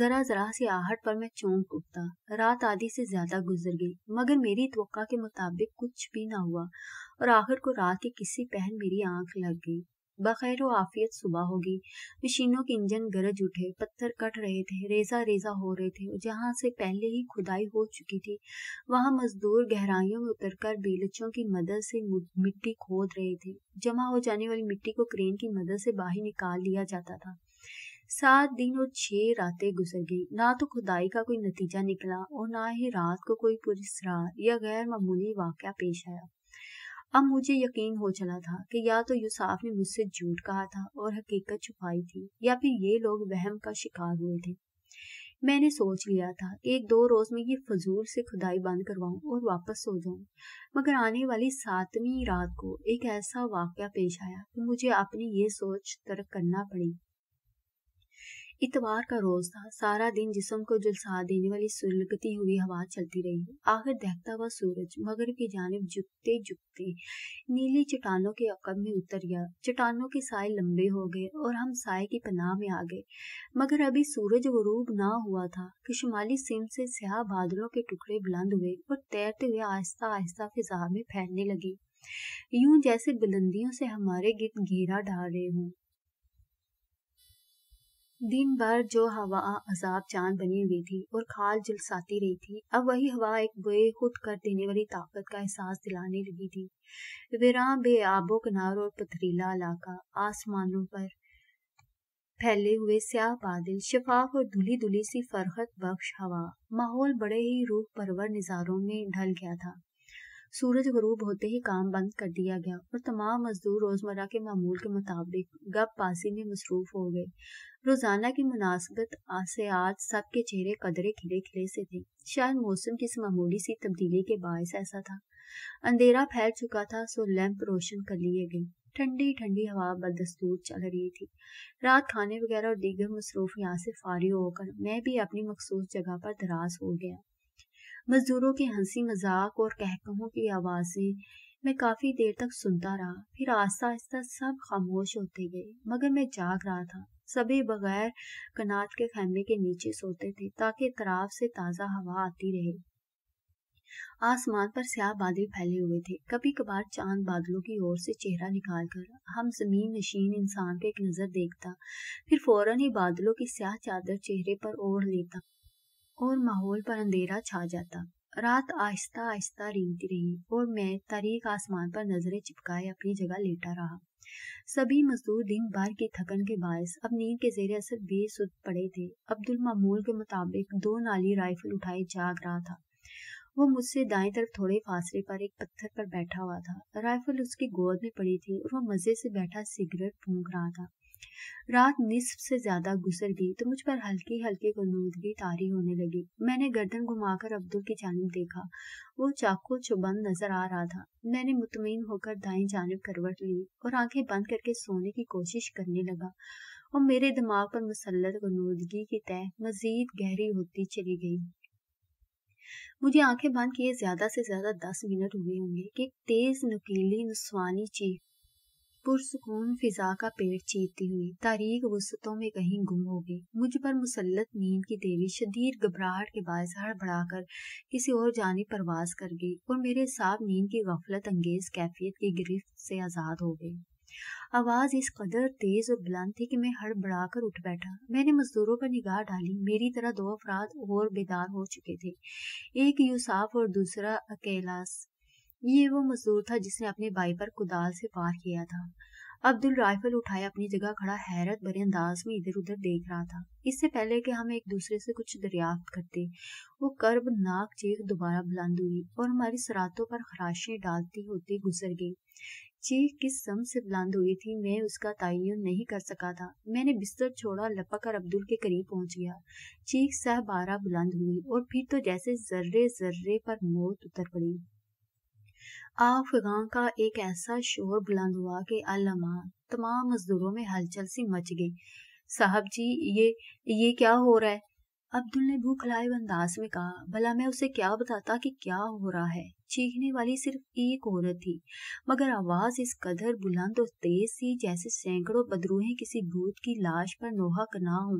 ज़रा ज़रा से आहट पर मैं चौंक उठता रात आधी से ज़्यादा गुजर गई मगर मेरी तो के मुताबिक कुछ भी ना हुआ और आखिर को रात की किसी पहन मेरी आंख लग गई बखैर आफियत सुबह होगी मशीनों के इंजन गरज उठे पत्थर कट रहे थे रेजा रेजा हो रहे थे जहां से पहले ही खुदाई हो चुकी थी वहां मजदूर गहराइयों में उतरकर बेलचों की मदद से मिट्टी खोद रहे थे जमा हो जाने वाली मिट्टी को क्रेन की मदद से बाहर निकाल लिया जाता था सात दिन और छह रातें गुजर गई ना तो खुदाई का कोई नतीजा निकला और ना ही रात को कोई पुरस्कार या गैर मामूली वाक्य पेश आया अब मुझे यकीन हो चला था कि या तो यूसाफ ने मुझसे झूठ कहा था और हकीकत छुपाई थी या फिर ये लोग वहम का शिकार हुए थे मैंने सोच लिया था एक दो रोज में ये फजूल से खुदाई बंद करवाऊं और वापस सो जाऊं मगर आने वाली सातवीं रात को एक ऐसा वाक्य पेश आया कि मुझे अपनी ये सोच तर्क करना पड़ी इतवार का रोज था सारा दिन जिसम को जुलसा देने वाली सुलगती हुई हवा चलती रही आखिर देखता हुआ सूरज मगर की जानब झुकते झुकते नीली चट्टानों के अकब में उतर गया चट्टानों के साय लंबे हो गए और हम साय की पनाह में आ गए मगर अभी सूरज गरूब ना हुआ था कि शुमाली सिम से स्याह बादलों के टुकड़े बुलंद हुए और तैरते हुए आहिस्ता आहिस्ता फिजा में फैलने लगी यूं जैसे बुलंदियों से हमारे गिर्द घेरा डाल रहे हों दिन भर जो हवा अजाब चांद बनी हुई थी और खाल जुलसाती रही थी अब वही हवा एक बोए खुद कर देने वाली ताकत का एहसास दिलाने लगी थी बे आबो किनार और पथरीला इलाका आसमानों पर फैले हुए स्याह बादल शफाफ और धुली धुली सी फरहत बख्श हवा माहौल बड़े ही रूह परवर नजारों में ढल गया था सूरज गरूब होते ही काम बंद कर दिया गया और तमाम मजदूर रोजमर्रा के मामूल के मुताबिक गप पासी में मसरूफ हो गए रोजाना की मुनासबत से आज सबके चेहरे कदरे खिले खिले से थे शायद मौसम की इस मामूली सी तब्दीली के बायस ऐसा था अंधेरा फैल चुका था सो लैंप रोशन कर लिए गए ठंडी ठंडी हवा बदस्तूर चल रही थी रात खाने वगैरह और दीगर मसरूफ यहाँ से फारि होकर मैं भी अपनी मखसूस जगह पर दराज हो गया मजदूरों के हंसी मजाक और कहकहों की आवाजें मैं काफी देर तक सुनता रहा फिर आस्ता आस्ता सब खामोश होते गए मगर मैं जाग रहा था सभी बगैर कनात के खैमे के नीचे सोते थे ताकि तराफ से ताजा हवा आती रहे आसमान पर स्याह बादल फैले हुए थे कभी कभार चांद बादलों की ओर से चेहरा निकालकर हम जमीन नशीन इंसान पे एक नजर देखता फिर फौरन ही बादलों की स्याह चादर चेहरे पर ओढ़ लेता और माहौल पर अंधेरा छा जाता रात आहिस्ता आहिस्ता रिंगती रही और मैं तारीख आसमान पर नजरें चिपकाए अपनी जगह लेटा रहा सभी मजदूर दिन भर की थकन के बायस अब नींद के जेर असर बेसुद पड़े थे अब्दुल मामूल के मुताबिक दो नाली राइफल उठाए जाग रहा था वो मुझसे दाएं तरफ थोड़े फासले पर एक पत्थर पर बैठा हुआ था राइफल उसकी गोद में पड़ी थी और वह मजे से बैठा सिगरेट फूंक रहा था रात निसफ से ज्यादा गुजर गई तो मुझ पर हल्की हल्की गनूदगी तारी होने लगी मैंने गर्दन घुमाकर अब्दुल की जानब देखा वो चाकू चुबंद नजर आ रहा था मैंने मुतमिन होकर दाई जानब करवट ली और आंखें बंद करके सोने की कोशिश करने लगा और मेरे दिमाग पर मुसलत गनूदगी की तय मजीद गहरी होती चली गई मुझे आंखें बंद किए ज्यादा से ज्यादा दस मिनट हुए होंगे कि तेज नुकीली नुस्वानी चीख पुरसकून फिजा का पेड़ चीरती हुई तारीख वसतों में कहीं गुम हो गई मुझ पर मुसलत नींद की देवी शदीर घबराहट के बायस हड़बड़ाकर किसी और जानी परवास कर गई और मेरे साथ नींद की गफलत अंगेज कैफियत की गिरफ्त से आजाद हो गई आवाज इस कदर तेज और बुलंद थी कि मैं हड़बड़ा कर उठ बैठा मैंने मजदूरों पर निगाह डाली मेरी तरह दो अफराद और बेदार हो चुके थे एक यूसाफ और दूसरा अकेलास ये वो मजदूर था जिसने अपने बाई पर कुदाल से पार किया था अब्दुल राइफल उठाए अपनी जगह खड़ा हैरत भरे अंदाज में इधर उधर देख रहा था इससे पहले कि हम एक दूसरे से कुछ दरियाफ्त करते वो कर्ब नाक चीख दोबारा बुलंद हुई और हमारी सरातों पर खराशें डालती होती गुजर गई चीख किस सम से बुलंद हुई थी मैं उसका तयन नहीं कर सका था मैंने बिस्तर छोड़ा लपक कर अब्दुल के करीब पहुंच गया चीख सह बारह बुलंद हुई और फिर तो जैसे जर्रे जर्रे पर मौत उतर पड़ी आफगां का एक ऐसा शोर बुलंद हुआ कि अलामा तमाम मजदूरों में हलचल सी मच गई साहब जी ये ये क्या हो रहा है अब्दुल ने लाए अंदाज में कहा भला मैं उसे क्या बताता कि क्या हो रहा है चीखने वाली सिर्फ एक औरत थी मगर आवाज इस कदर बुलंद और तेज थी जैसे सैकड़ों बदरूहे किसी भूत की लाश पर नोहा कना हो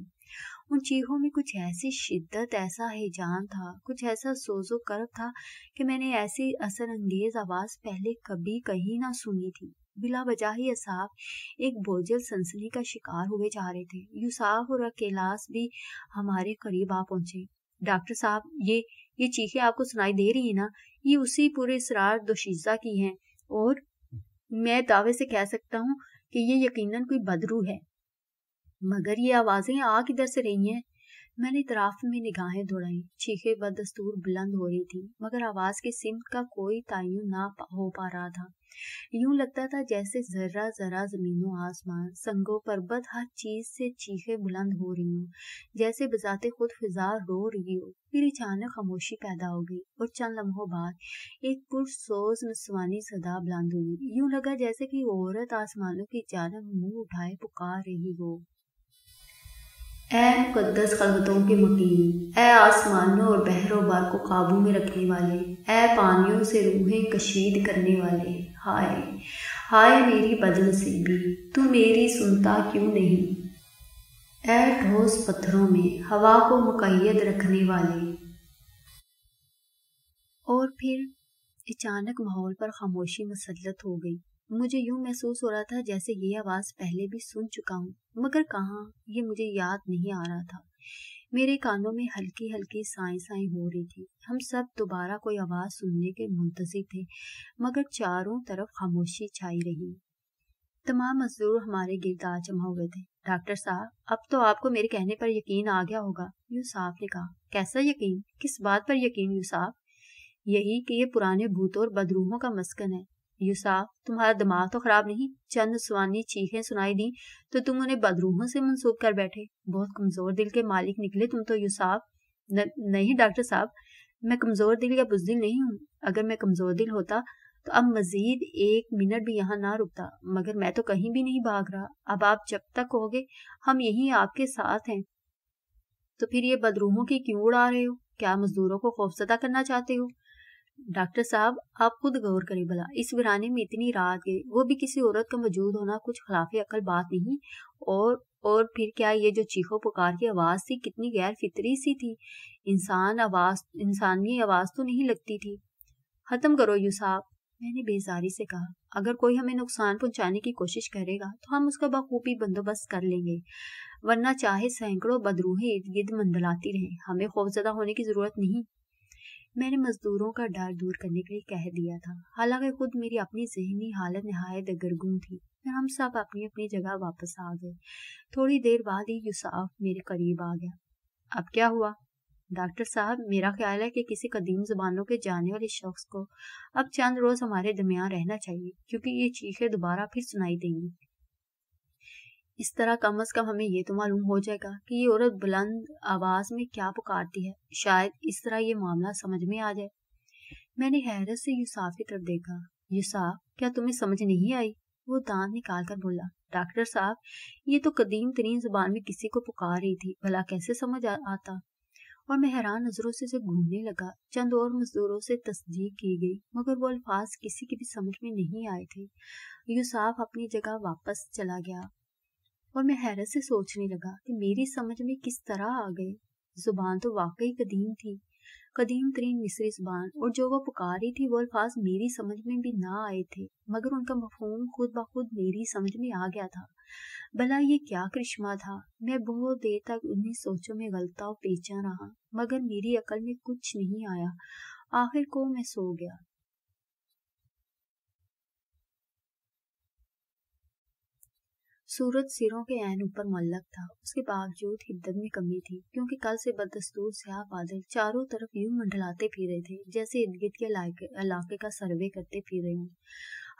उन चीखों में कुछ ऐसी शिद्दत ऐसा हिजान था कुछ ऐसा सोजो करब था कि मैंने ऐसी असर अंगेज आवाज़ पहले कभी कहीं ना सुनी थी बिला बजा ही असाफ एक बोझल सनसनी का शिकार हुए जा रहे थे यूसाफ और अकेलास भी हमारे करीब आ पहुंचे डॉक्टर साहब ये ये चीखे आपको सुनाई दे रही है ना ये उसी पूरे इसरार दोशीजा की हैं और मैं दावे से कह सकता हूँ कि ये यकीनन कोई बदरू है मगर ये आवाजें आ किधर से रही हैं मैंने तराफ में निगाहें दौड़ाई चीखे बदस्तूर बुलंद हो रही थी मगर आवाज के सिमत का कोई तयन ना हो पा रहा था यूं लगता था जैसे जरा जरा जमीनों आसमान संगो पर्वत हर चीज से चीखे बुलंद हो रही हूँ जैसे बजाते खुद फिजा रो रही हो फिर अचानक खामोशी पैदा हो गई और चंद लम्हों बाद एक पुरसोज नुस्वानी सदा बुलंद हुई यूं लगा जैसे कि औरत आसमानों की जानब मुंह उठाए पुकार रही हो ए मुकदस खलबतों के मकीन ए आसमानों और बहरों बार को काबू में रखने वाले ए पानियों से रूहें कशीद करने वाले हाय हाय मेरी भी तू मेरी सुनता क्यों नहीं ए ठोस पत्थरों में हवा को मुकैद रखने वाले और फिर अचानक माहौल पर खामोशी मसलत हो गई मुझे यूं महसूस हो रहा था जैसे ये आवाज पहले भी सुन चुका हूँ मगर कहा ये मुझे याद नहीं आ रहा था मेरे कानों में हल्की हल्की साए साए हो रही थी हम सब दोबारा कोई आवाज सुनने के मुंतजिर थे मगर चारों तरफ खामोशी छाई रही तमाम मजदूर हमारे गिरद जमा हुए थे डॉक्टर साहब अब तो आपको मेरे कहने पर यकीन आ गया होगा यूसाफ ने कहा कैसा यकीन किस बात पर यकीन यूसाफ यही कि ये पुराने भूतों और बदरूहों का मस्कन है यूसा तुम्हारा दिमाग तो खराब नहीं चंद सुवानी चीखें सुनाई दी तो तुम उन्हें बदरूहों से मनसूख कर बैठे बहुत कमजोर दिल के मालिक निकले तुम तो यूसाफ नहीं डॉक्टर साहब मैं कमजोर दिल या बुजदिल नहीं हूँ अगर मैं कमजोर दिल होता तो अब मजीद एक मिनट भी यहाँ ना रुकता मगर मैं तो कहीं भी नहीं भाग रहा अब आप जब तक कहोगे हम यही आपके साथ हैं तो फिर ये बदरूहों की क्यों उड़ा रहे हो क्या मजदूरों को खौफजदा करना चाहते हो डॉक्टर साहब आप खुद गौर करें भला इस वीराने में इतनी रात गई वो भी किसी औरत का मौजूद होना कुछ खिलाफ अकल बात नहीं और और फिर क्या ये जो चीखों पुकार की आवाज थी कितनी गैर फितरी सी थी इंसान आवाज इंसानी आवाज तो नहीं लगती थी खत्म करो यू साहब मैंने बेजारी से कहा अगर कोई हमें नुकसान पहुंचाने की कोशिश करेगा तो हम उसका बखूबी बंदोबस्त कर लेंगे वरना चाहे सैकड़ों बदरूहें इर्द गिर्द मंडलाती रहे हमें खौफजदा होने की जरूरत नहीं मैंने मजदूरों का डर दूर करने के लिए कह दिया था हालांकि खुद मेरी अपनी जहनी हालत नहायत गरगुम थी फिर हम सब अपनी अपनी जगह वापस आ गए थोड़ी देर बाद ही यूसाफ मेरे करीब आ गया अब क्या हुआ डॉक्टर साहब मेरा ख्याल है कि किसी कदीम जबानों के जाने वाले शख्स को अब चंद रोज हमारे दरमियान रहना चाहिए क्योंकि ये चीखें दोबारा फिर सुनाई देंगी इस तरह कम अज कम हमें ये तो मालूम हो जाएगा कि ये औरत बुलंद आवाज में क्या पुकारती है शायद इस तरह ये मामला समझ में आ जाए मैंने हैरत से यूसाफ की तरफ देखा यूसाफ क्या तुम्हें समझ नहीं आई वो दांत निकाल कर बोला डॉक्टर साहब ये तो कदीम तरीन जुबान में किसी को पुकार रही थी भला कैसे समझ आता और मैं हैरान नजरों से उसे घूमने लगा चंद और मजदूरों से तस्दीक की गई मगर वो अल्फाज किसी की भी समझ में नहीं आए थे यूसाफ अपनी जगह वापस चला गया और मैं हैरत से सोचने लगा कि मेरी समझ में किस तरह आ गए जुबान तो वाकई कदीम थी कदीम तरीन मिसरी जुबान और जो वो पुकार रही थी वो अल्फाज मेरी समझ में भी ना आए थे मगर उनका मफहूम खुद ब खुद मेरी समझ में आ गया था भला ये क्या करिश्मा था मैं बहुत देर तक उन्हीं सोचों में गलता और पेचा रहा मगर मेरी अकल में कुछ नहीं आया आखिर को मैं सो गया सूरज सिरों के ऐन ऊपर मल्लक था उसके बावजूद हिद्दत में कमी थी क्योंकि कल से बदस्तूर सयाह बादल चारों तरफ यूं मंडलाते फिर रहे थे जैसे इर्द के इलाके का सर्वे करते फिर रहे हों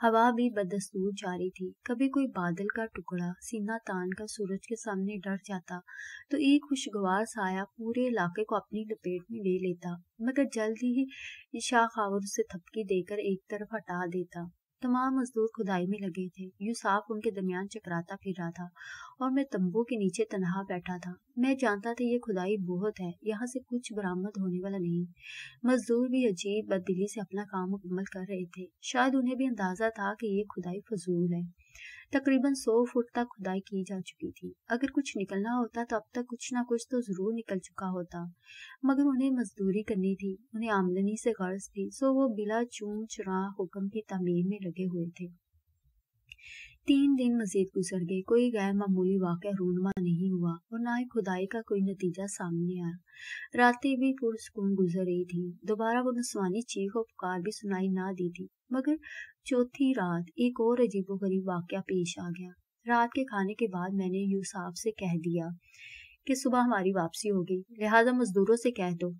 हवा भी बदस्तूर जारी थी कभी कोई बादल का टुकड़ा सीना तान कर सूरज के सामने डर जाता तो एक खुशगवार साया पूरे इलाके को अपनी लपेट में ले लेता मगर जल्द ही शाह खावर उसे थपकी देकर एक तरफ हटा देता तमाम मजदूर खुदाई में लगे थे यूं साफ उनके दरमियान चकराता फिर रहा था और मैं तंबू के नीचे तनहा बैठा था मैं जानता था ये खुदाई बहुत है यहाँ से कुछ बरामद होने वाला नहीं मजदूर भी अजीब बदली से अपना काम मुकम्मल कर रहे थे शायद उन्हें भी अंदाजा था कि ये खुदाई फजूल है तकरीबन सौ फुट तक खुदाई की जा चुकी थी अगर कुछ निकलना होता तो अब तक कुछ ना कुछ तो जरूर निकल चुका होता मगर उन्हें मजदूरी करनी थी उन्हें आमदनी से गर्ज थी सो वो बिला चून चुरा हुक्म की तमीर में लगे हुए थे तीन दिन मजीद गुजर गए कोई गैर मामूली वाक़ रूनमा नहीं हुआ और ना ही खुदाई का कोई नतीजा सामने आया रातें भी पुरसकून गुजर रही थी दोबारा वो नस्वानी चीख और पुकार भी सुनाई ना दी थी मगर चौथी रात एक और अजीब गरीब वाक्य पेश आ गया रात के खाने के बाद मैंने यूसाफ से कह दिया कि सुबह हमारी वापसी होगी लिहाजा मजदूरों से कह दो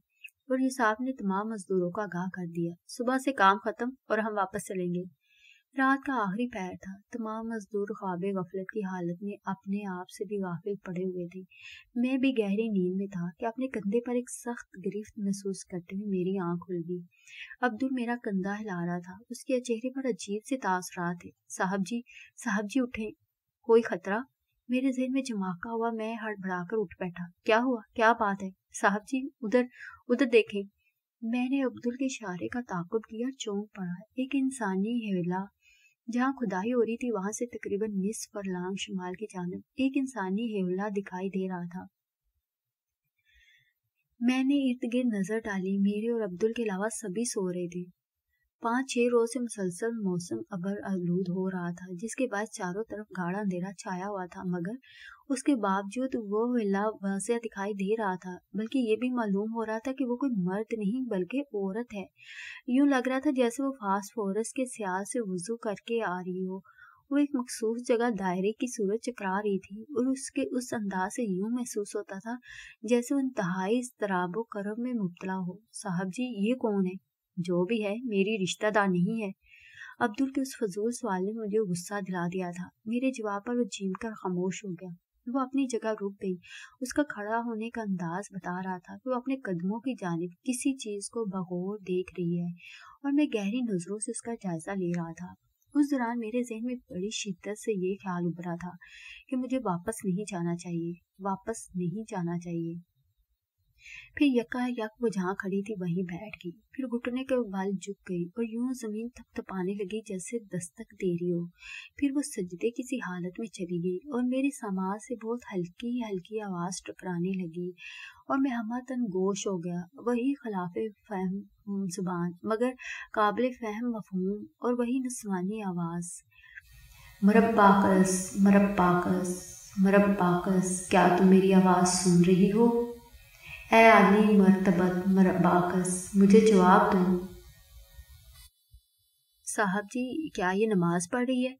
और यूसाफ ने तमाम मजदूरों का आगाह कर दिया सुबह से काम खत्म और हम वापस चलेंगे रात का आखिरी पैर था तमाम मजदूर ख्वाब गफलत की हालत में अपने आप से भी गाफिल पड़े हुए थे मैं भी गहरी नींद में था कि अपने कंधे पर एक सख्त गिरफ्त महसूस करते हुए मेरी आंख खुल गई अब्दुल मेरा कंधा हिला रहा था उसके चेहरे पर अजीब से तासरा थे साहब जी साहब जी उठे कोई खतरा मेरे जहन में झमाका हुआ मैं हड़बड़ाकर उठ बैठा क्या हुआ क्या बात है साहब जी उधर उधर देखें मैंने अब्दुल के इशारे का ताकुब किया चौंक पड़ा एक इंसानी हेला जहां खुदाई हो रही थी वहां से तकरीबन पर लाम शुमाल की जानब एक इंसानी हेवला दिखाई दे रहा था मैंने इर्द गिर्द नजर डाली मेरे और अब्दुल के अलावा सभी सो रहे थे पाँच छह रोज से मुसलसल मौसम अबर आलूद हो रहा था जिसके बाद चारों तरफ गाढ़ा अंधेरा छाया हुआ था मगर उसके बावजूद वो लावासिया दिखाई दे रहा था बल्कि ये भी मालूम हो रहा था कि वो कोई मर्द नहीं बल्कि औरत है यूं लग रहा था जैसे वो फास्फोरस के सियाल से वजू करके आ रही हो वो एक मखसूस जगह दायरे की सूरज चकरा रही थी और उसके उस अंदाज से यूं महसूस होता था जैसे वो इंतहाई इस तराबो करब में मुबतला हो साहब जी ये कौन है जो भी है मेरी रिश्तेदार नहीं है अब्दुल के उस फजूल सवाल ने मुझे गुस्सा दिला दिया था मेरे जवाब पर वो जीम कर खामोश हो गया वो अपनी जगह रुक गई उसका खड़ा होने का अंदाज बता रहा था कि वो अपने कदमों की जानब किसी चीज को बगौर देख रही है और मैं गहरी नजरों से उसका जायजा ले रहा था उस दौरान मेरे जहन में बड़ी शिद्दत से ये ख्याल उभरा था कि मुझे वापस नहीं जाना चाहिए वापस नहीं जाना चाहिए फिर यका यक वो जहाँ खड़ी थी वहीं बैठ गई फिर घुटने के बाल झुक गई और यूं जमीन थपथपाने लगी जैसे दस्तक दे रही हो फिर वो सजदे किसी हालत में चली गई और मेरी समाज से बहुत हल्की हल्की आवाज़ टकराने लगी और मैं तन गोश हो गया वही खिलाफ फहम जुबान मगर काबिल फहम मफहूम और वही नस्वानी आवाज़ मरब मरब पाकस पाकस मरब पाकस क्या तुम मेरी आवाज़ सुन रही हो ए आली मरतबत मरबाकस मुझे जवाब दो साहब जी क्या ये नमाज पढ़ रही है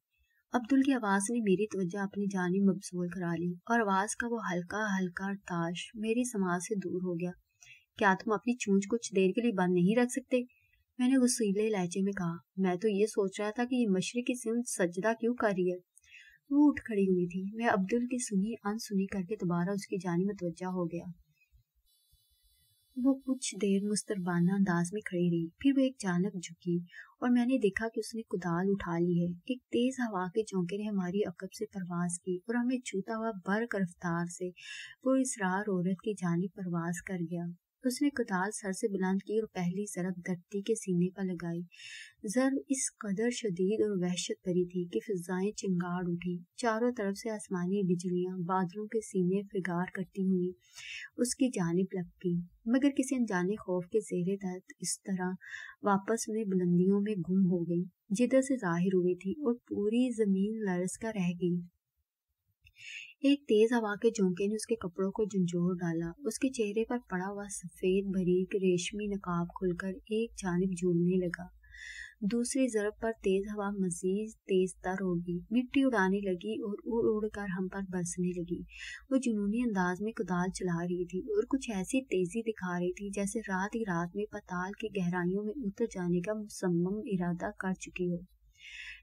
अब्दुल की आवाज़ ने मेरी तवज्जो अपनी जानी मबसूल करा ली और आवाज़ का वो हल्का हल्का ताश मेरी समाज से दूर हो गया क्या तुम अपनी चूंच कुछ देर के लिए बंद नहीं रख सकते मैंने गुस्सीले लहजे में कहा मैं तो ये सोच रहा था कि ये मशरक़ की सिम सजदा क्यों कर रही है वो उठ खड़ी हुई थी मैं अब्दुल की सुनी अनसुनी करके दोबारा उसकी जानी मतवजा हो गया वो कुछ देर मुस्तरबाना अंदाज में खड़ी रही फिर वो एक अचानक झुकी और मैंने देखा कि उसने कुदाल उठा ली है एक तेज हवा के चौंके ने हमारी अकब से परवाज की और हमें छूता हुआ बर्क रफ्तार से वो इसरार औरत की जानी परवाज कर गया उसने कताल सर से बुलंद की और पहली जरब धरती के सीने पर लगाई जरब इस कदर शदीद और वहशत भरी थी कि फिजाएं चिंगाड़ उठी चारों तरफ से आसमानी बिजलियां बादलों के सीने फिगार करती हुई उसकी जानब लपकी मगर किसी अनजाने खौफ के जेरे तहत इस तरह वापस उन्हें बुलंदियों में गुम हो गई जिधर से जाहिर हुई थी और पूरी जमीन लरस का रह गई एक तेज हवा के झोंके ने उसके कपड़ों को झंझोर डाला उसके चेहरे पर पड़ा हुआ सफेद भरीक रेशमी नकाब खुलकर एक जानब झूलने लगा दूसरी जरब पर तेज हवा मजीद तेज तर होगी मिट्टी उड़ाने लगी और उड़ उड़ कर हम पर बरसने लगी वो जुनूनी अंदाज में कुदाल चला रही थी और कुछ ऐसी तेजी दिखा रही थी जैसे रात ही रात में पताल की गहराइयों में उतर जाने का मुसम्म इरादा कर चुकी हो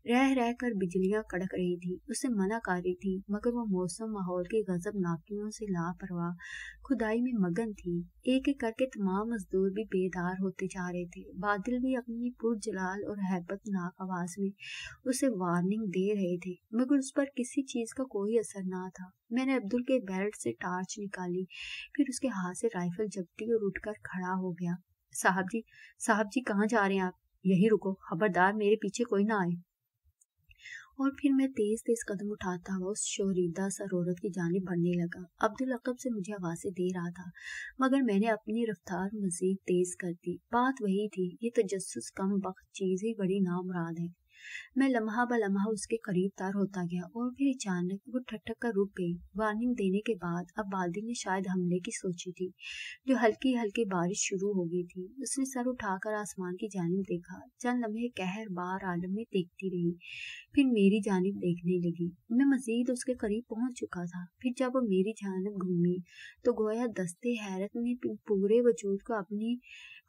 रह रहकर बिजलियां कड़क रही थी उसे मना कर रही थी मगर वो मौसम माहौल की गजब नाकियों से लापरवाह खुदाई में मगन थी एक एक करके तमाम मजदूर भी बेदार होते जा रहे थे बादल भी अपनी पुरजलाल और हैबत नाक आवाज में उसे वार्निंग दे रहे थे मगर उस पर किसी चीज का कोई असर ना था मैंने अब्दुल के बेल्ट से टार्च निकाली फिर उसके हाथ से राइफल जपती और उठकर खड़ा हो गया साहब जी साहब जी कहाँ जा रहे हैं आप यही रुको खबरदार मेरे पीछे कोई ना आए और फिर मैं तेज तेज कदम उठाता हुआ उस शोरीदा सर औरत की जानब बढ़ने लगा अब्दुल अकब से मुझे आवाज़ें दे रहा था मगर मैंने अपनी रफ्तार मजीद तेज कर दी बात वही थी ये तजस कम वक्त चीज़ ही बड़ी नामुराद है मैं लम्हा ब लम्हा उसके करीब तार होता गया और फिर अचानक वो ठटक कर रुक गई वार्निंग देने के बाद अब बादल ने शायद हमले की सोची थी जो हल्की हल्की बारिश शुरू हो गई थी उसने सर उठाकर आसमान की जानब देखा चंद लम्हे कहर बार आलम में देखती रही फिर मेरी जानब देखने लगी मैं मजीद उसके करीब पहुंच चुका था फिर जब वो मेरी जानब घूमी तो गोया दस्ते हैरत ने पूरे वजूद को अपनी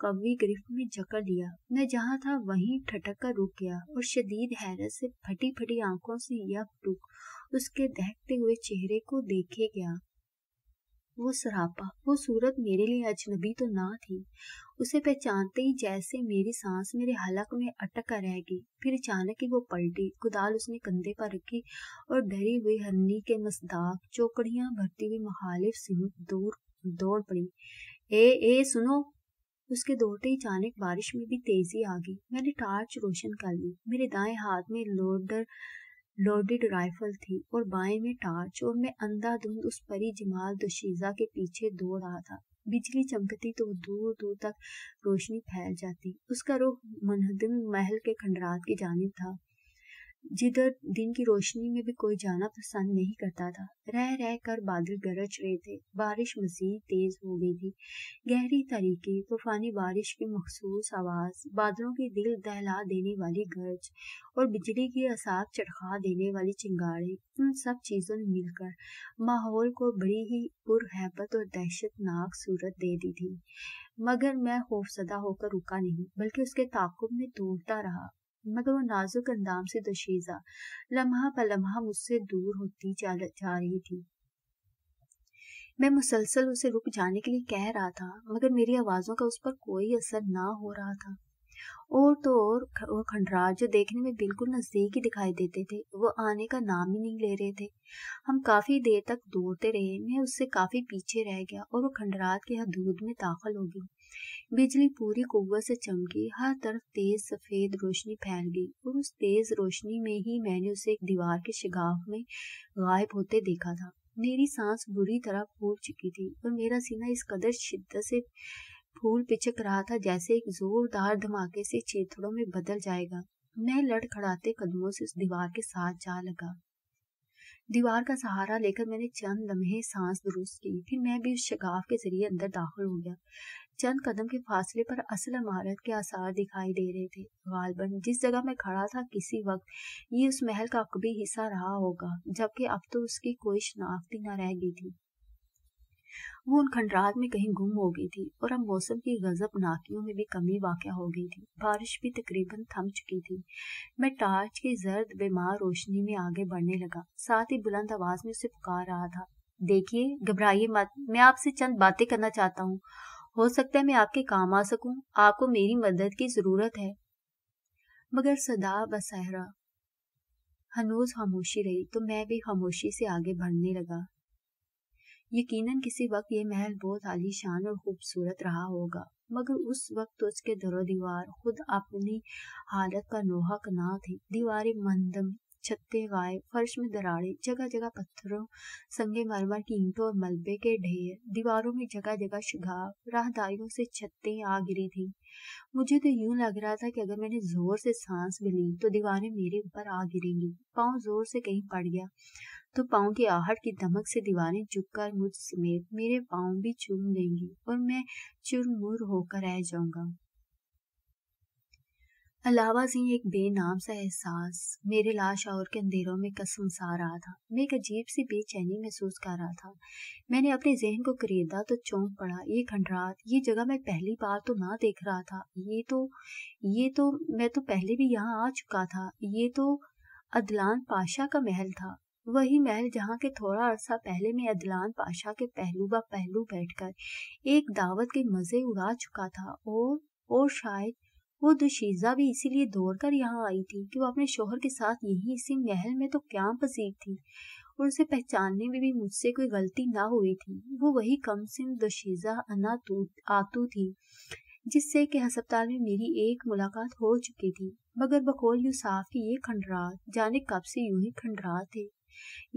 कवी गिरफ्त में जकड़ लिया मैं जहाँ था वहीं ठटक कर रुक गया और शदीद हैरत से फटी फटी आंखों से यक टुक उसके दहकते हुए चेहरे को देखे गया वो सरापा वो सूरत मेरे लिए अजनबी तो ना थी उसे पहचानते ही जैसे मेरी सांस मेरे हलक में अटका रह गई फिर अचानक ही वो पलटी कुदाल उसने कंधे पर रखी और डरी हुई हरनी के मसदाक चौकड़ियां भरती हुई मुखालिफ सिमत दूर दौड़ पड़ी ए ए सुनो उसके दौड़ते ही अचानक बारिश में भी तेजी आ गई मैंने टार्च रोशन कर ली मेरे दाएं हाथ में लोडर लोडेड राइफल थी और बाएं में टार्च और मैं अंधाधुंध उस परी जमाल दशीजा के पीछे दौड़ रहा था बिजली चमकती तो दूर दूर तक रोशनी फैल जाती उसका रुख मनहदम महल के खंडरात की जानब था जिधर दिन की रोशनी में भी कोई जाना पसंद नहीं करता था रह रह कर बादल गरज रहे थे बारिश मजीद तेज हो गई थी गहरी तरीके तूफानी बारिश की मखसूस आवाज़ बादलों की दिल दहला देने वाली गरज और बिजली की असाब चटखा देने वाली चिंगारे उन सब चीज़ों ने मिलकर माहौल को बड़ी ही पुरहबत और दहशतनाक सूरत दे दी थी मगर मैं खौफसदा होकर रुका नहीं बल्कि उसके ताकुब में दौड़ता रहा मगर वो नाजुक अंदाम से दशीजा लम्हा पर लम्हा मुझसे दूर होती जा रही थी मैं मुसलसल उसे रुक जाने के लिए कह रहा था मगर मेरी आवाज़ों का उस पर कोई असर ना हो रहा था और तो और वो खंडराज जो देखने में बिल्कुल नज़दीक ही दिखाई देते थे वो आने का नाम ही नहीं ले रहे थे हम काफ़ी देर तक दौड़ते रहे मैं उससे काफ़ी पीछे रह गया और वो खंडराज के हदूद में दाखिल हो गई बिजली पूरी कुव्वत से चमकी हर तरफ तेज सफेद रोशनी फैल गई और उस तेज रोशनी में ही मैंने उसे एक दीवार के शिगाफ में गायब होते देखा था मेरी सांस बुरी तरह फूल चुकी थी और मेरा सीना इस कदर शिद्दत से फूल पिचक रहा था जैसे एक जोरदार धमाके से चेथड़ों में बदल जाएगा मैं लड़खड़ाते कदमों से उस दीवार के साथ जा लगा दीवार का सहारा लेकर मैंने चंद लम्हे सांस दुरुस्त की फिर मैं भी उस शगाफ के जरिए अंदर दाखिल हो गया चंद कदम के फासले पर असल इमारत के आसार दिखाई दे रहे थे गालबन जिस जगह मैं खड़ा था किसी वक्त ये उस महल का कभी हिस्सा रहा होगा जबकि अब तो उसकी कोई शनाख्ती न रह गई थी वो उन खंडरात में कहीं गुम हो गई थी और अब मौसम की गजब नाकियों में भी कमी वाक़ हो गई थी बारिश भी तकरीबन थम चुकी थी मैं टार्च की जर्द बीमार रोशनी में आगे बढ़ने लगा साथ ही बुलंद आवाज में उसे पुकार रहा था देखिए घबराइए मत मैं आपसे चंद बातें करना चाहता हूँ हो सकता है मैं आपके काम आ सकूं आपको मेरी मदद की जरूरत है मगर सदा बसहरा हनूज खामोशी रही तो मैं भी खामोशी से आगे बढ़ने लगा यकीनन किसी वक्त ये महल बहुत आलीशान और खूबसूरत रहा होगा मगर उस वक्त तो उसके दरो दीवार खुद अपनी हालत का नोहा ना थी दीवारें मंदम छत्ते गाय फर्श में दराड़े जगह जगह पत्थरों संगे मरमर की ईंटों और मलबे के ढेर दीवारों में जगह जगह शिगाव राहदारियों से छत्ते आ गिरी थी मुझे तो यूं लग रहा था कि अगर मैंने जोर से सांस भी ली तो दीवारें मेरे ऊपर आ गिरेंगी पाँव जोर से कहीं पड़ गया तो पाँव की आहट की धमक से दीवारें झुककर मुझ समेत मेरे पाँव भी चूम लेंगी और मैं चुरमुर होकर रह जाऊंगा अलावा से एक बेनाम सा एहसास मेरे लाश और के अंधेरों में कसम सा रहा था मैं एक अजीब सी बेचैनी महसूस कर रहा था मैंने अपने जहन को खरीदा तो चौंक पड़ा ये खंडरात ये जगह मैं पहली बार तो ना देख रहा था ये तो ये तो मैं तो पहले भी यहाँ आ चुका था ये तो अदलान पाशा का महल था वही महल जहाँ के थोड़ा अरसा पहले में अदलान पाशा के पहलू बा पहलू बैठकर एक दावत के मजे उड़ा चुका था और और शायद वो दुशीजा भी इसीलिए दौड़कर यहाँ आई थी कि वो अपने शोहर के साथ यहीं इसी महल में तो क्या पसीर थी और उसे पहचानने में भी मुझसे कोई गलती ना हुई थी वो वही कम सिम दुशीजा अना आतू थी जिससे कि हस्पताल में मेरी एक मुलाकात हो चुकी थी मगर बकौल यूसाफ की ये खंडरात जाने कब से यूं ही खंडरात थे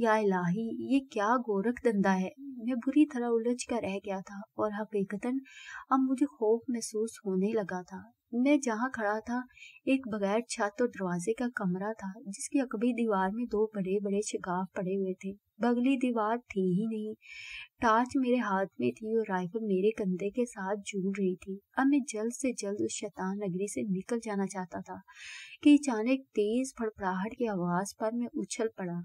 या इलाही ये क्या गोरख धंधा है मैं बुरी तरह उलझ कर रह गया था और हकीकतन अब मुझे खौफ महसूस होने लगा था मैं जहाँ खड़ा था एक बगैर छत और दरवाजे का कमरा था जिसकी अकबी दीवार में दो बड़े बड़े शिकाफ पड़े हुए थे बगली दीवार थी ही नहीं टार्च मेरे हाथ में थी और राइफल मेरे कंधे के साथ झूल रही थी अब मैं जल्द से जल्द उस शैतान नगरी से निकल जाना चाहता था कि अचानक तेज फड़फड़ाहट की आवाज पर मैं उछल पड़ा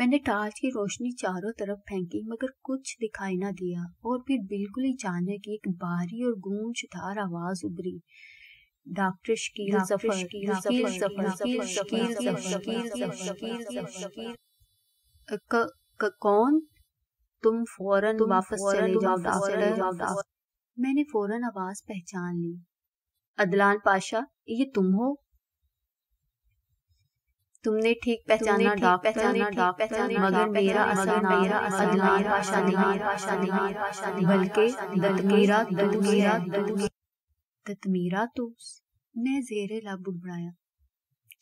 मैंने टार्च की रोशनी चारों तरफ फेंकी मगर कुछ दिखाई ना दिया और फिर बिल्कुल ही जाने की एक बारी और गूंजदार आवाज उभरी डॉक्टर शकील कौन तुम फौरन वापस चले जाओ डॉक्टर मैंने फौरन आवाज पहचान ली अदलान पाशा ये तुम हो तुमने ठीक पहचाना डाक पहचाना डाक पहचाना मगर मेरा असर मेरा असर अदनान आशा नहीं आशा नहीं आशा नहीं बल्कि दलमीरा दलमीरा दतमीरा तो मैं जेरे लब उड़ाया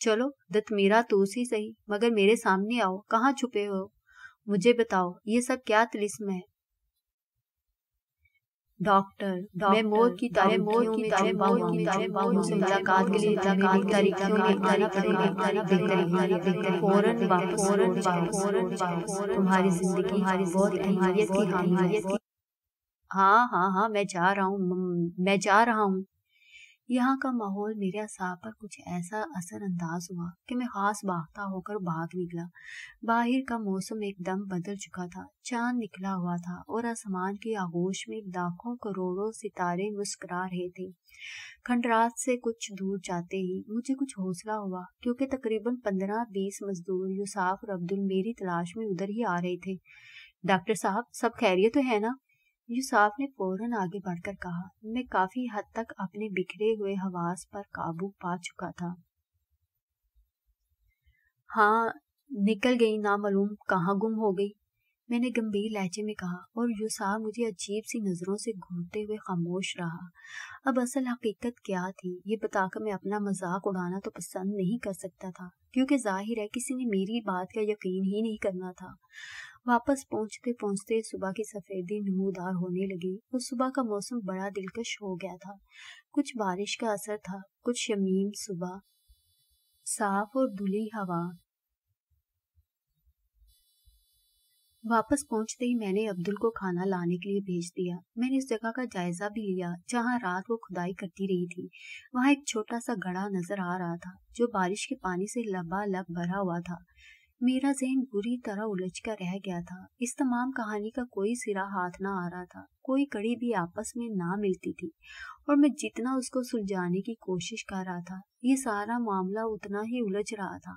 चलो दतमीरा तूस ही सही मगर मेरे सामने आओ कहाँ छुपे हो मुझे बताओ ये सब क्या तिलिस्म है डॉक्टर मैं मोर की तारे मोर की तारे मोर की तारे बाहों से मुलाकात के लिए मुलाकात तारीखों में तारीखों में तारीखों में फौरन फौरन फौरन तुम्हारी जिंदगी हमारी बहुत अहमियत की हमारी हाँ हाँ हाँ मैं जा रहा हूँ मैं जा रहा हूँ यहाँ का माहौल मेरे असाब पर कुछ ऐसा असर अंदाज हुआ कि मैं खास बाखता होकर भाग निकला बाहर का मौसम एकदम बदल चुका था चांद निकला हुआ था और आसमान के आगोश में लाखों करोड़ों सितारे मुस्करा रहे थे खंडरात से कुछ दूर जाते ही मुझे कुछ हौसला हुआ क्योंकि तकरीबन पंद्रह बीस मजदूर यूसाफ और अब्दुल मेरी तलाश में उधर ही आ रहे थे डॉक्टर साहब सब खैरियत तो है ना यूसाफ ने फौरन आगे बढ़कर कहा मैं काफी हद तक अपने बिखरे हुए हवास पर काबू पा चुका था हाँ निकल गई नामालूम कहाँ गुम हो गई मैंने गंभीर लहजे में कहा और यूसाफ मुझे अजीब सी नज़रों से घूरते हुए खामोश रहा अब असल हकीकत क्या थी ये बताकर मैं अपना मजाक उड़ाना तो पसंद नहीं कर सकता था क्योंकि जाहिर है किसी ने मेरी बात का यकीन ही नहीं करना था वापस पहुंचते पहुंचते सुबह की सफेदी नमूदार होने लगी उस सुबह का मौसम बड़ा दिलकश हो गया था कुछ बारिश का असर था कुछ यमीम सुबह साफ और धुली हवा वापस पहुंचते ही मैंने अब्दुल को खाना लाने के लिए भेज दिया मैंने उस जगह का जायजा भी लिया जहां रात वो खुदाई करती रही थी वहां एक छोटा सा गड़ा नजर आ रहा था जो बारिश के पानी से लबालब भरा हुआ था मेरा जहन बुरी तरह उलझ कर रह गया था इस तमाम कहानी का कोई सिरा हाथ ना आ रहा था कोई कड़ी भी आपस में ना मिलती थी और मैं जितना उसको सुलझाने की कोशिश कर रहा था ये सारा मामला उतना ही उलझ रहा था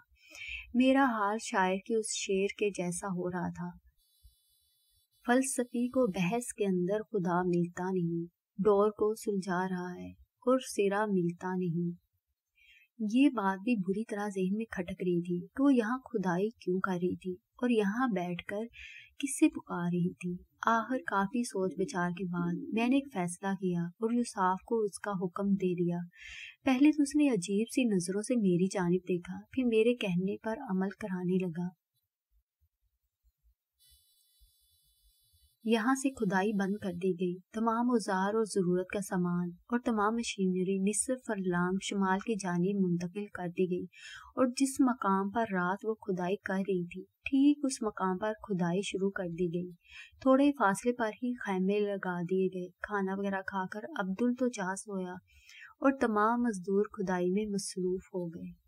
मेरा हाल शायर के उस शेर के जैसा हो रहा था फलसफी को बहस के अंदर खुदा मिलता नहीं डोर को सुलझा रहा है और सिरा मिलता नहीं ये बात भी बुरी तरह जहन में खटक रही थी तो यहाँ खुदाई क्यों कर रही थी और यहाँ बैठकर किससे पुकार रही थी आखिर काफी सोच विचार के बाद मैंने एक फैसला किया और यूसाफ को उसका हुक्म दे दिया पहले तो उसने अजीब सी नजरों से मेरी जानब देखा फिर मेरे कहने पर अमल कराने लगा यहाँ से खुदाई बंद कर दी गई तमाम औजार और जरूरत का सामान और तमाम मशीनरी निसफ फरलांग शुमाल की जानी मुंतकिल कर दी गई और जिस मकाम पर रात वो खुदाई कर रही थी ठीक उस मकाम पर खुदाई शुरू कर दी गई थोड़े फासले पर ही खैमे लगा दिए गए खाना वगैरह खाकर अब्दुल तो चास होया और तमाम मजदूर खुदाई में मसरूफ हो गए